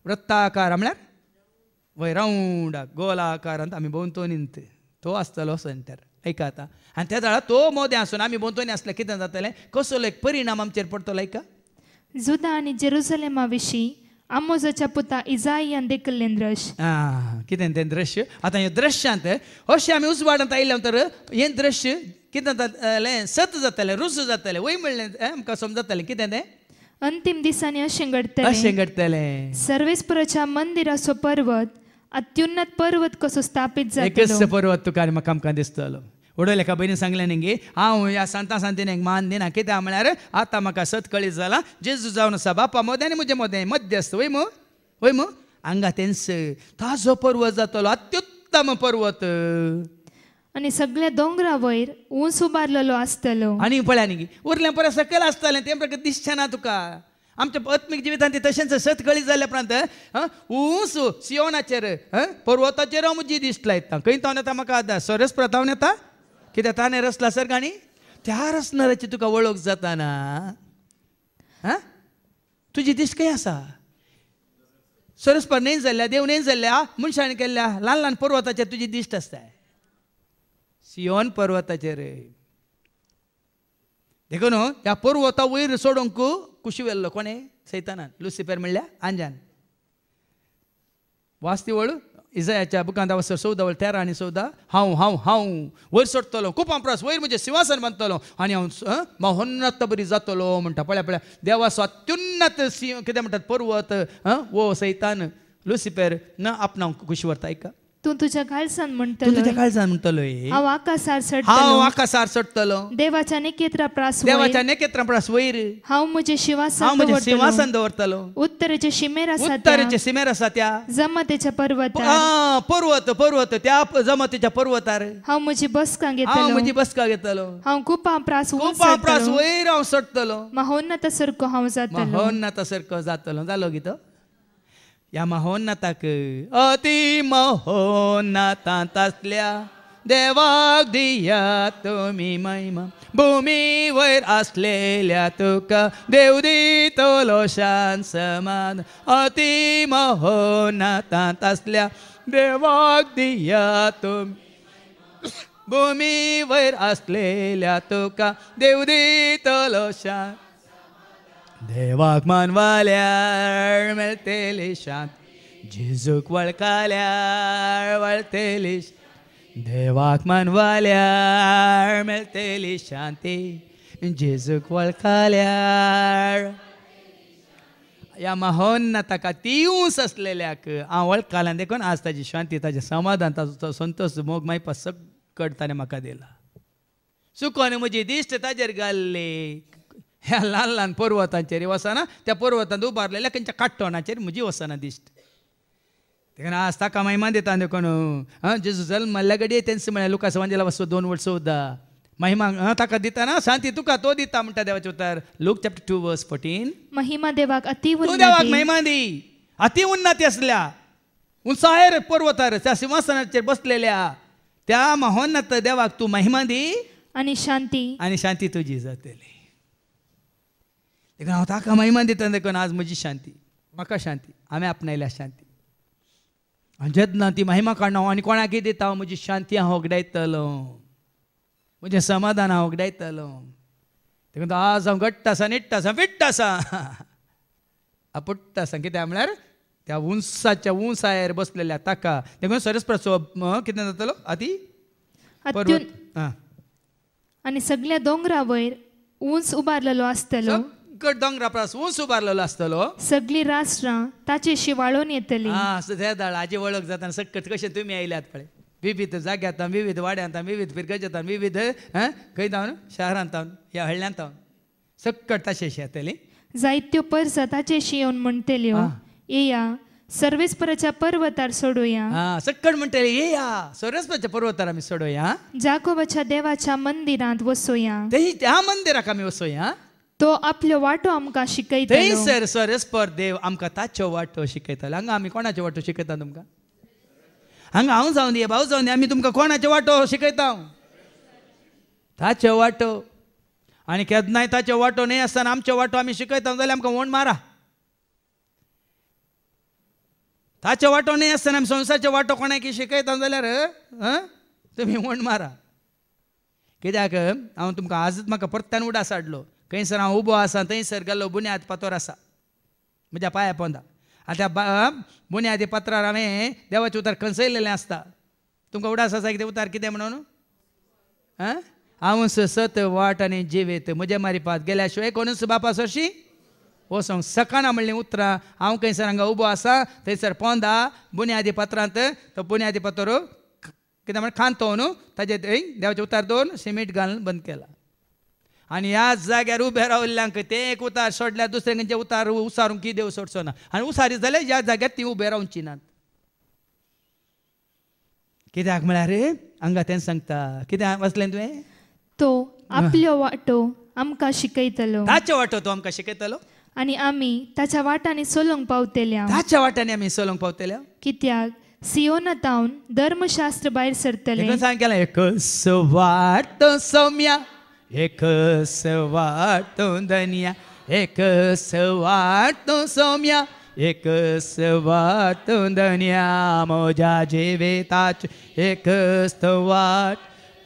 वृत्ताकार म्हळ्यार वय राऊंड गोलाकारांत आमी भोंवतोनीन ते तो आसतलो सेंटर ऐका आतां आनी त्या जाळा तो मोदें आसून आमी भोंवतोनी आसले कितें जातले कसलो एक परिणाम आमचेर पडतलो ऐका जुदा आनी जेरुसलेमा विशीं आमोजाच्या पुता इजायान देखिल्लें दृश्य आं कितें तें दृश्य आतां हें दृश्यांत अशें आमी उजवाडांत आयिल्ले तर हें दृश्य कितें जातलें सत जातले रुस जातले वय म्हणलें आमकां समजतलें कितें तें ಅಂತಿಮ ದಿವಸನೇ ಅಶೆಂಗಡ್ತಲೆ ಅಶೆಂಗಡ್ತಲೆ ಸರ್ವೇಶ್ವರच्या मंदिराचो पर्वत अत्युन्नत पर्वत कसो स्थापित जातलो पर्वत तुका म्हाका आमकां दिसतलो उडयले का बहिणी सांगले न्ही हांव ह्या सांता सांतीन एक मान दिना कित्याक म्हळ्यार आतां म्हाका सतकळी जाला जेजू जावन आसा बापा मोद्यानी म्हजे मोदें मध्यस्त वय मू वय मू हांगा तेंस ताजो पर्वत जातलो अत्युत्तम पर्वत आणि सगळ्या दोंगरा वयर ऊस उबारलेलो आसतलो आणि पळयानी उरल्या परत सकयल आसतलें तें प्रकार ना तुका आमच्या आत्मिक जिवितांत ते तशेंच सतकळी जाल्या उपरांत ऊंस सियोनाचेर पर्वताचेर मुजी दिश्ट लायता खंय तावन येता म्हाका आतां सरस प्रतावन येता कित्याक ताणें रसला सर काणी त्या रसनराची तुका वळख जाता ना आं तुजी दिश्ट खंय आसा सरस्पर नेन जाल्ल्या देव नेन जाल्ल्या मनशान केल्ल्या ल्हान ल्हान पर्वताचेर तुजी दिश्ट आसताय सियोन देखो न्हू ह्या पर्वता वयर सोडूंक कुशी व्हेल्लो कोणे सैतानान लुसिफेर म्हणल्या आंजान वळ इजयाच्या बुकांत वसर वळ तेरा आनी सौदा हांव हांव हांव वयर सोडतलो खूप हांपरास वयर म्हणजे सिंहासन बांदतलो आनी हांव महोन्नत बरी जातलो म्हणटा पळ्या पळ्या देवा स्वत्युन्नत सिंह कितें म्हणटात पर्वत वो सैतान लुसिफेर न आपणाक कुशी व्हरता ऐका तू तुझ्या काळसान म्हणतो तू तुझ्या काळसान म्हणतो हांव आकाशार सडटलो हांव आकाशार देवाच्या नेकेत्रा प्रास देवाच्या नेकेत्रा प्रास वयर हांव मुझे शिवासन हांव मुझे शिवासन दवरतलो उत्तरेचे शिमेरा सत्या उत्तरेचे शिमेर आसा त्या जमतेच्या पर्वतार पर्वत पर्वत त्या जमतेच्या पर्वतार हांव म्हजी बसका घेतलो हा म्हजी बसका घेतलो हांव कुपा प्रास कुपा प्रास वयर हांव महोन्नत सरको हांव जातलो महोन्नत सरको जातलो जालो गीत या ताक अति महोन्नातांतासल्या देवाक दिया तुम्ही महिमा भूमीवर असलेल्या तुका देव दितलो शान समान अति महोन्नातांतासल्या देवाक दिया तुम्ही भूमीवर असलेल्या तुका देवदी तो शान देवाक मानवाल्याळ मेळतेली शांत झिजूक वळकाल्याळ वळतेली देवाक मानवाल्याळ मेळतेली शांती जेजूक वळखाल्या या माहोन्न ताका तियूस असलेल्याक हांव वळखालां देखून आज ताजी शांती ताजें समाधान ताजो संतोष मोग मागीर पसकड ताणें म्हाका दिला चुकोन म्हजी दिश्ट ताजेर घाल्ली ह्या ल्हान ल्हान पर्वतांचेर वसना त्या पर्वतांत उबारलेल्या खंयच्या काट्टोणाचेर म्हजी वसना दिश्ट तेका आज ताका महिमा दिता कोण हां जेजू जल्मल्ल्या गडये तेंच म्हळ्यार लोकां सवांजेला वसो दोन वर्स सुद्दां महिमा ताका दिताना शांती तुका तो दिता म्हणटा देवाचे उतार Luke chapter two verse fourteen महिमा देवाक अति देवाक महिमा दी अति उन्नती असल्या रे पर्वतार त्या सिंहासनाचेर बसलेल्या त्या महोन्नत देवाक तूं महिमा दी आणि शांती आणि शांती तुझी जातली देखून हांव ताका महिमा दिता देखून आज म्हजी शांती म्हाका शांती हांवें आपणायल्या शांती आनी जेन्ना ती महिमा काडना हांव आनी कोणाकय दिता हांव म्हजी शांती हांव उगडायतलो म्हजें समाधान हांव उगडायतलो देखून आज हांव घट्ट आसा निट्ट आसा फिट्ट आसा आपुट्ट आसा कित्याक म्हळ्यार त्या उंसाच्या उंचायेर बसलेल्या ताका देखून सरस प्रसव कितें जातलो आती आनी सगळ्या दोंगरा वयर उंच उबारलेलो आसतलो दोंगरा परास ऊस उबारलेलो आसतलो सगळी राष्ट्रां ताचेशी वाळून येतली हा त्या आजी वळख जाता सकट कशें तुम्ही आयल्यात पळय विविध जाग्यात विविध वाड्यांत विविध फिरगजात विविध खंय धांवन शहरांत ह्या हळल्यांत सक्कट सकट ताचेशी येतली जायत्यो पर्सा ताचेशी येवन म्हणटल्यो येया सर्वेस्पराच्या पर्वतार सोडूया हा सक्कड म्हणटले येया या सर्वेस्पराच्या पर्वतार आम्ही सोडूया जाकोबाच्या देवाच्या मंदिरात वसूया त्या मंदिराक आम्ही वसूया तो आपलो वांटो आमकां शिकयता थंयसर सरस्पर देव आमकां ताचो वाटो शिकयतालो हांगा आमी कोणाचे वाटो शिकयता तुमकां हांगा हांव जावन ये भाऊ जावन आमी तुमकां कोणाचे वाटो शिकयता हांव ताचे वांटो आनी केदनाय ताचे वाटो न्हय आसतना आमचे वाटो आमी शिकयता जाल्यार आमकां वोंड मारा ताचे वांटो न्हय आसतना आमी संवसारचो वांटो कोणाक शिकयता जाल्यार तुमी वोंड मारा कित्याक हांव तुमकां आजच म्हाका परत्यान उडास हाडलो खंयसर हांव उबो आसा थंयसर गेल्लो बुन्याद पातोर आसा म्हज्या पाया पोंदा आता बा बुन्यादी पत्रार हांवें देवाचें उतार खंयसयलेलें आसता तुमकां उडास आसा कितें उतार कितें म्हणून आं हांव सत वाट आनी जिवेत म्हजे मारी पात गेल्या शिवाय कोणूच बापा सोशी वसोंक सकाना म्हणलें उतरां हांव खंयसर हांगा उबो आसा थंयसर पोंदा बुन्यादी पत्रांत तो बुन्यादी पत्र कितें म्हण खांतो न्हू ताजे थंय देवाचे उतार दोन सिमेट घालून बंद केला आणि याच जाग्यार उबे रावल्ल्यांक ते एक उतार सोडल्या दुसऱ्यांचे म्हणजे उतार उसारूंक की देव सोडचो ना आनी उसारी जाल्यार ह्या जाग्यार ती उबे रावची नात कित्याक म्हळ्यार हांगा तें सांगता कित्याक वाचलें तुवें तो आपलो वाटो आमकां शिकयतलो ताचे वाटो तो आमकां शिकयतलो आणि आम्ही ताच्या वाटांनी सोलंक पावतेल्या ताच्या वाटाने आम्ही सोलंक पावतेल्या कित्याक सियोना तावन धर्मशास्त्र भायर सरतले सांग केला सौम्या वाट एक सवाट धनिया एक वाटो सोम्या एक सवाट धनिया मोजा जेवेताच एक वाट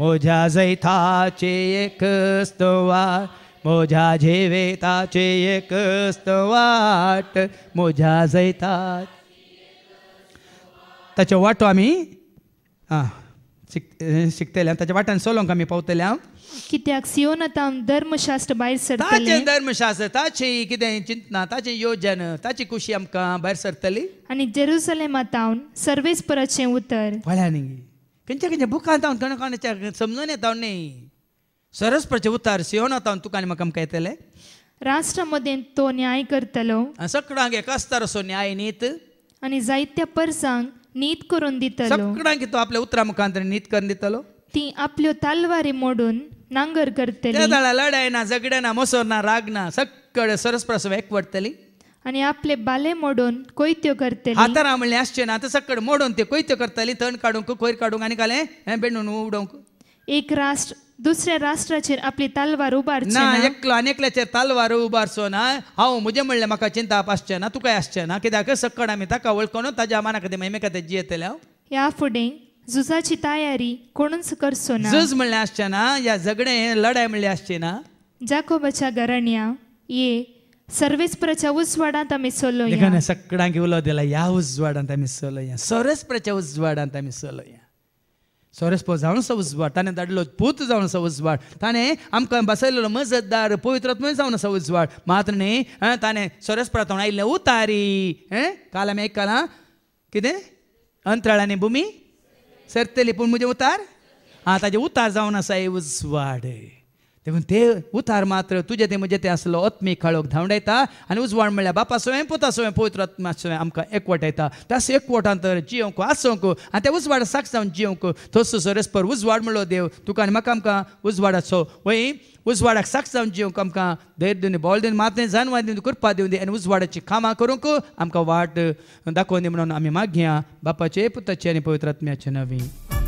मोजा जैताचे एक वाट मोजा जेवेताचे एक वाट मोजा जैताच त्याचे वाटो आम्ही हां शिक शिकतले ताच्या वाटान चलोंक आमी पावतले हांव कित्याक सियोन आतां धर्मशास्त्र भायर सरतलें ताचे धर्मशास्त्र ताची कितें चिंतना ताचें योजन ताची खुशी आमकां भायर सरतली आनी जेरुसलेमातावन सर्वेस परतचें उतर पळ्या न्ही खंयच्या खंयच्या बुकांत हांव कोणा कोणाच्या समजून येता न्ही सरस्परचे उतार सियोन आतां तुका आनी म्हाका आमकां राष्ट्र राष्ट्रामध्ये तो न्याय करतलो सगळ्यांक एकाच असो न्याय नीत आणि जायत्या परसांक करून ಕುರುಂದಿತಲು ಸಕ್ಕಣಾಗಿತ್ತು आपले ಉತ್ತರ नीद करून दितलो ती आपल्यो तालवारी मोडून नांगर करतली दाळा लढाय ना झगडे ना मसोर ना राग ना सक्कळ सरसप्रसव एकवटतली आणि आपले बाले मोडून कोयत्यो करतली आता म्हणले आसचे ना आतां सकड मोडून ते कोयत्यो करतली तण काडूंक कोयर काडूंक आणि काले हें बेणून एक राष्ट्र दुसऱ्या राष्ट्राचेर आपली तालवार उबारची ना एकलो एकल्याचेर तलवार उबारचो ना हांव म्हजें म्हणलें म्हाका चिंता आसचें ना तुकाय आसचें ना कित्याक सकड आमी ताका वळखून ताज्या मना कदें मागीर कदें जियेतले हांव ह्या फुडें झुजाची तयारी कोणूच करचो ना झूज म्हणलें आसचें ना ह्या झगडें लढाई म्हणली आसची ना जाकोबाच्या घराण्या ये सर्वेस उजवाडांत आमी सोलोया सगळ्यांक उलो दिला ह्या उजवाडांत आमी सोलोया सर्वेस प्रच्या उजवाडांत आमी सोलोया सोरेस्पो जावन सवजवाड ताणें दाडलो पूत जावन सवजवाड ताणें आमकां बसयलेलो मजतदार पवित्रत्मय जावन सवजवाड मात्र न्ही ताणें सोरेस्परातोण आयिल्लें उतारी काल आमी एक किती अंतराळ आनी भुमी सरतली पूण म्हजे उतार आं ताजे उतार जावन आसा उजवाड देखून ते उतार मात्र तुझे ते म्हजे ते असलो अत्मी खळोक धांवड आणि उजवाड म्हणल्या बापा सोयें पुता सोयें पवित्र आत्मा आमकां एकवट येता त्याच एकवटान तर जियोंक आसोंक आनी त्या उजवाड साक्ष जावन जियोंक सो रेस्पर उजवाड म्हणलो देव तुका आनी म्हाका आमकां उजवाडाचो वय उजवाडाक साक्ष जावन जियोंक आमकां धैर्य दिवन बोल दिवन मातें जानवार दिवन कृपा दिवन दी आनी उजवाडाची कामां करूंक आमकां वाट दाखोवन दी म्हणून आमी मागया बापाचे पुताचे आनी पवित्र आत्म्याचे नवी